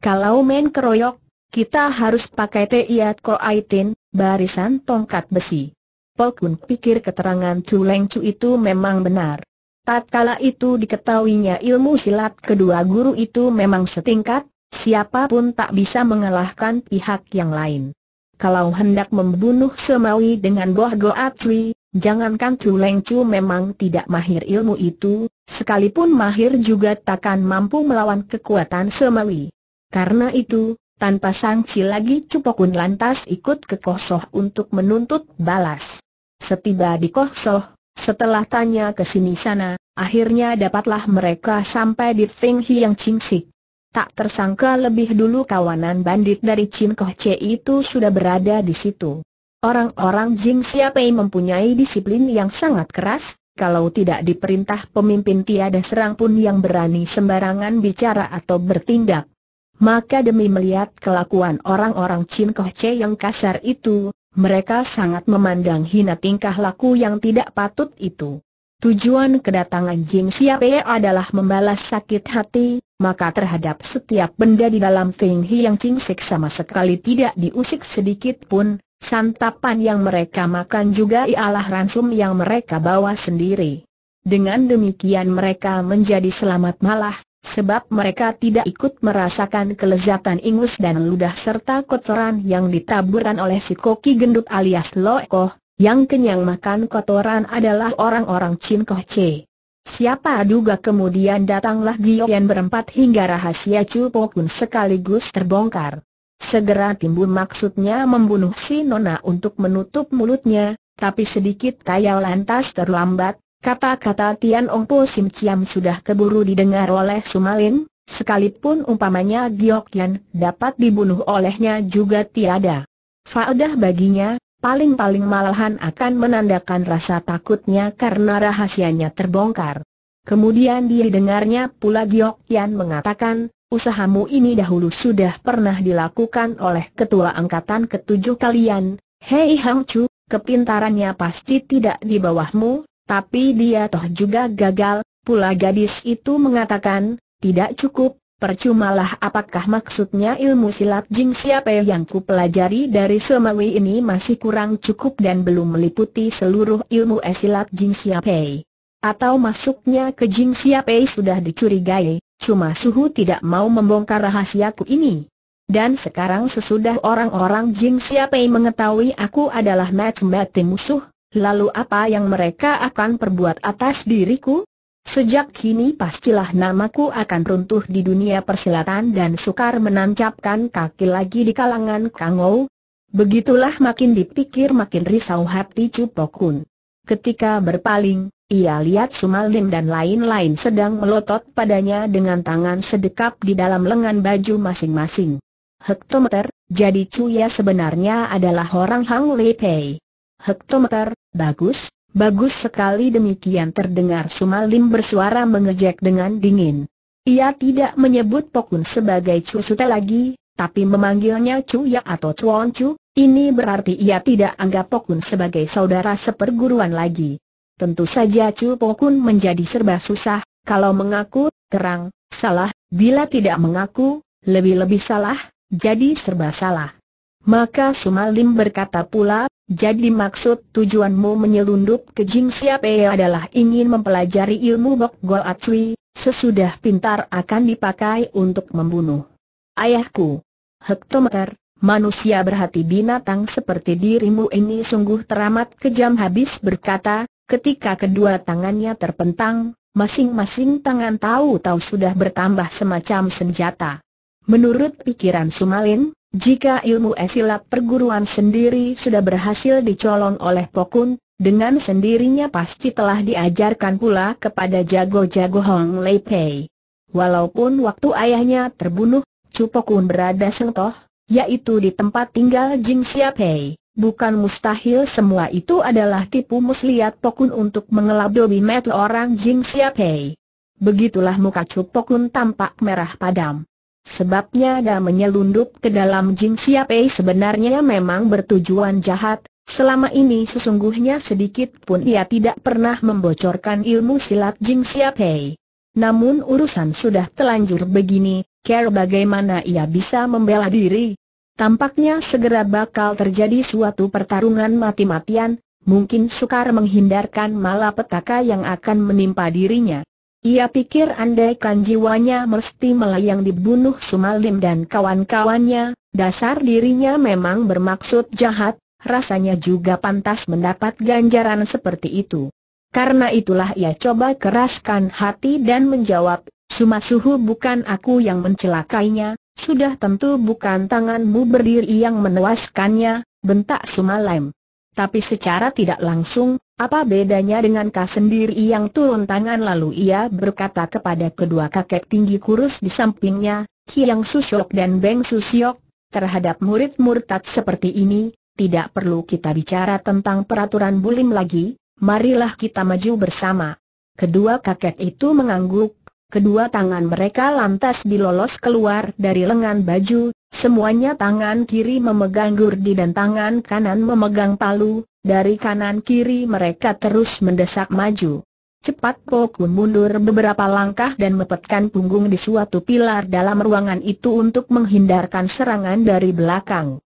Kalau main keroyok, kita harus pakai teiat Ko Aitin, barisan tongkat besi. Polkun pikir keterangan Chu Leng Chu itu memang benar. Tatkala itu diketahuinya ilmu silat kedua guru itu memang setingkat, siapapun tak bisa mengalahkan pihak yang lain. Kalau hendak membunuh Semawi dengan Boh Goatri, Jangankan Chu Leng Chu memang tidak mahir ilmu itu, sekalipun mahir juga takkan mampu melawan kekuatan semawi. Karena itu, tanpa sangsi lagi Chu Pokun lantas ikut ke Kohsoh untuk menuntut balas. Setiba di Kohsoh, setelah tanya ke sini sana, akhirnya dapatlah mereka sampai di Feng yang cingsik. Tak tersangka lebih dulu kawanan bandit dari Chin Koh Che itu sudah berada di situ. Orang-orang Jing Siapei mempunyai disiplin yang sangat keras, kalau tidak diperintah pemimpin tiada serang pun yang berani sembarangan bicara atau bertindak. Maka demi melihat kelakuan orang-orang Chin Koh yang kasar itu, mereka sangat memandang hina tingkah laku yang tidak patut itu. Tujuan kedatangan Jing Siapei adalah membalas sakit hati, maka terhadap setiap benda di dalam Feng Hiang Ching Sik sama sekali tidak diusik sedikit pun, Santapan yang mereka makan juga ialah ransum yang mereka bawa sendiri. Dengan demikian mereka menjadi selamat malah, sebab mereka tidak ikut merasakan kelezatan ingus dan ludah serta kotoran yang ditaburkan oleh si koki gendut alias Loeko, yang kenyang makan kotoran adalah orang-orang Chin Koh Che. Siapa duga kemudian datanglah yang berempat hingga rahasia Chu pun sekaligus terbongkar. Segera timbul maksudnya membunuh si Nona untuk menutup mulutnya, tapi sedikit kaya lantas terlambat, kata-kata Tian Ong Po Sim Ciam sudah keburu didengar oleh Sumalin, sekalipun umpamanya Giokyan dapat dibunuh olehnya juga tiada. Faedah baginya, paling-paling malahan akan menandakan rasa takutnya karena rahasianya terbongkar. Kemudian dia dengarnya pula Giokyan mengatakan, usahamu ini dahulu sudah pernah dilakukan oleh ketua angkatan ketujuh kalian, Hei Hang Chu, kepintarannya pasti tidak di bawahmu, tapi dia toh juga gagal, pula gadis itu mengatakan, tidak cukup, Percumalah apakah maksudnya ilmu silat Jing siapa yang ku pelajari dari Semawi ini masih kurang cukup dan belum meliputi seluruh ilmu esilat Jing siapa. Atau masuknya ke Jing siapa sudah dicurigai, Cuma Suhu tidak mau membongkar rahasiaku ini. Dan sekarang sesudah orang-orang Jing Siapai mengetahui aku adalah mati-mati musuh, lalu apa yang mereka akan perbuat atas diriku? Sejak kini pastilah namaku akan runtuh di dunia persilatan dan sukar menancapkan kaki lagi di kalangan Kangou. Begitulah makin dipikir makin risau hati Cupokun. Ketika berpaling, ia lihat Sumalim dan lain-lain sedang melotot padanya dengan tangan sedekap di dalam lengan baju masing-masing. Hektometer, jadi Cuya sebenarnya adalah orang Hang Lepei. Hektometer, bagus, bagus sekali demikian terdengar Sumalim bersuara mengejek dengan dingin. Ia tidak menyebut Pokun sebagai Cu Sute lagi, tapi memanggilnya Cuya atau Cuan Cu, ini berarti ia tidak anggap Pokun sebagai saudara seperguruan lagi tentu saja Chu Pokun menjadi serba susah, kalau mengaku, terang, salah, bila tidak mengaku, lebih-lebih salah, jadi serba salah. Maka Sumalim berkata pula, jadi maksud tujuanmu menyelundup ke Jing Siape adalah ingin mempelajari ilmu Bok Gol Atsui, sesudah pintar akan dipakai untuk membunuh. Ayahku, hektometer, manusia berhati binatang seperti dirimu ini sungguh teramat kejam habis berkata, Ketika kedua tangannya terpentang, masing-masing tangan tahu-tahu sudah bertambah semacam senjata. Menurut pikiran Sumalin, jika ilmu esilap perguruan sendiri sudah berhasil dicolong oleh Pokun, dengan sendirinya pasti telah diajarkan pula kepada jago-jago Hong Lei Pei. Walaupun waktu ayahnya terbunuh, Cupokun berada sentoh, yaitu di tempat tinggal Jing Xia Pei. Bukan mustahil semua itu adalah tipu muslihat Pokun untuk mengelabui metu orang Jing Xiaopei. Begitulah muka Pokun tampak merah padam. Sebabnya dia menyelundup ke dalam Jing Xiaopei sebenarnya memang bertujuan jahat, selama ini sesungguhnya sedikit pun ia tidak pernah membocorkan ilmu silat Jing Xiaopei. Namun urusan sudah telanjur begini, care bagaimana ia bisa membela diri? Tampaknya segera bakal terjadi suatu pertarungan mati-matian, mungkin sukar menghindarkan malapetaka yang akan menimpa dirinya. Ia pikir andaikan jiwanya mesti melayang dibunuh Sumalim dan kawan-kawannya, dasar dirinya memang bermaksud jahat, rasanya juga pantas mendapat ganjaran seperti itu. Karena itulah ia coba keraskan hati dan menjawab, Sumasuhu bukan aku yang mencelakainya, sudah tentu bukan tanganmu berdiri yang menewaskannya, bentak Sumalem. Tapi secara tidak langsung, apa bedanya dengan kau sendiri yang turun tangan lalu ia berkata kepada kedua kakek tinggi kurus di sampingnya, Hiang Susyok dan Beng Susyok, terhadap murid murtad seperti ini, tidak perlu kita bicara tentang peraturan bulim lagi, marilah kita maju bersama. Kedua kakek itu mengangguk, Kedua tangan mereka lantas dilolos keluar dari lengan baju, semuanya tangan kiri memegang gurdi dan tangan kanan memegang palu, dari kanan kiri mereka terus mendesak maju. Cepat Poku mundur beberapa langkah dan mepetkan punggung di suatu pilar dalam ruangan itu untuk menghindarkan serangan dari belakang.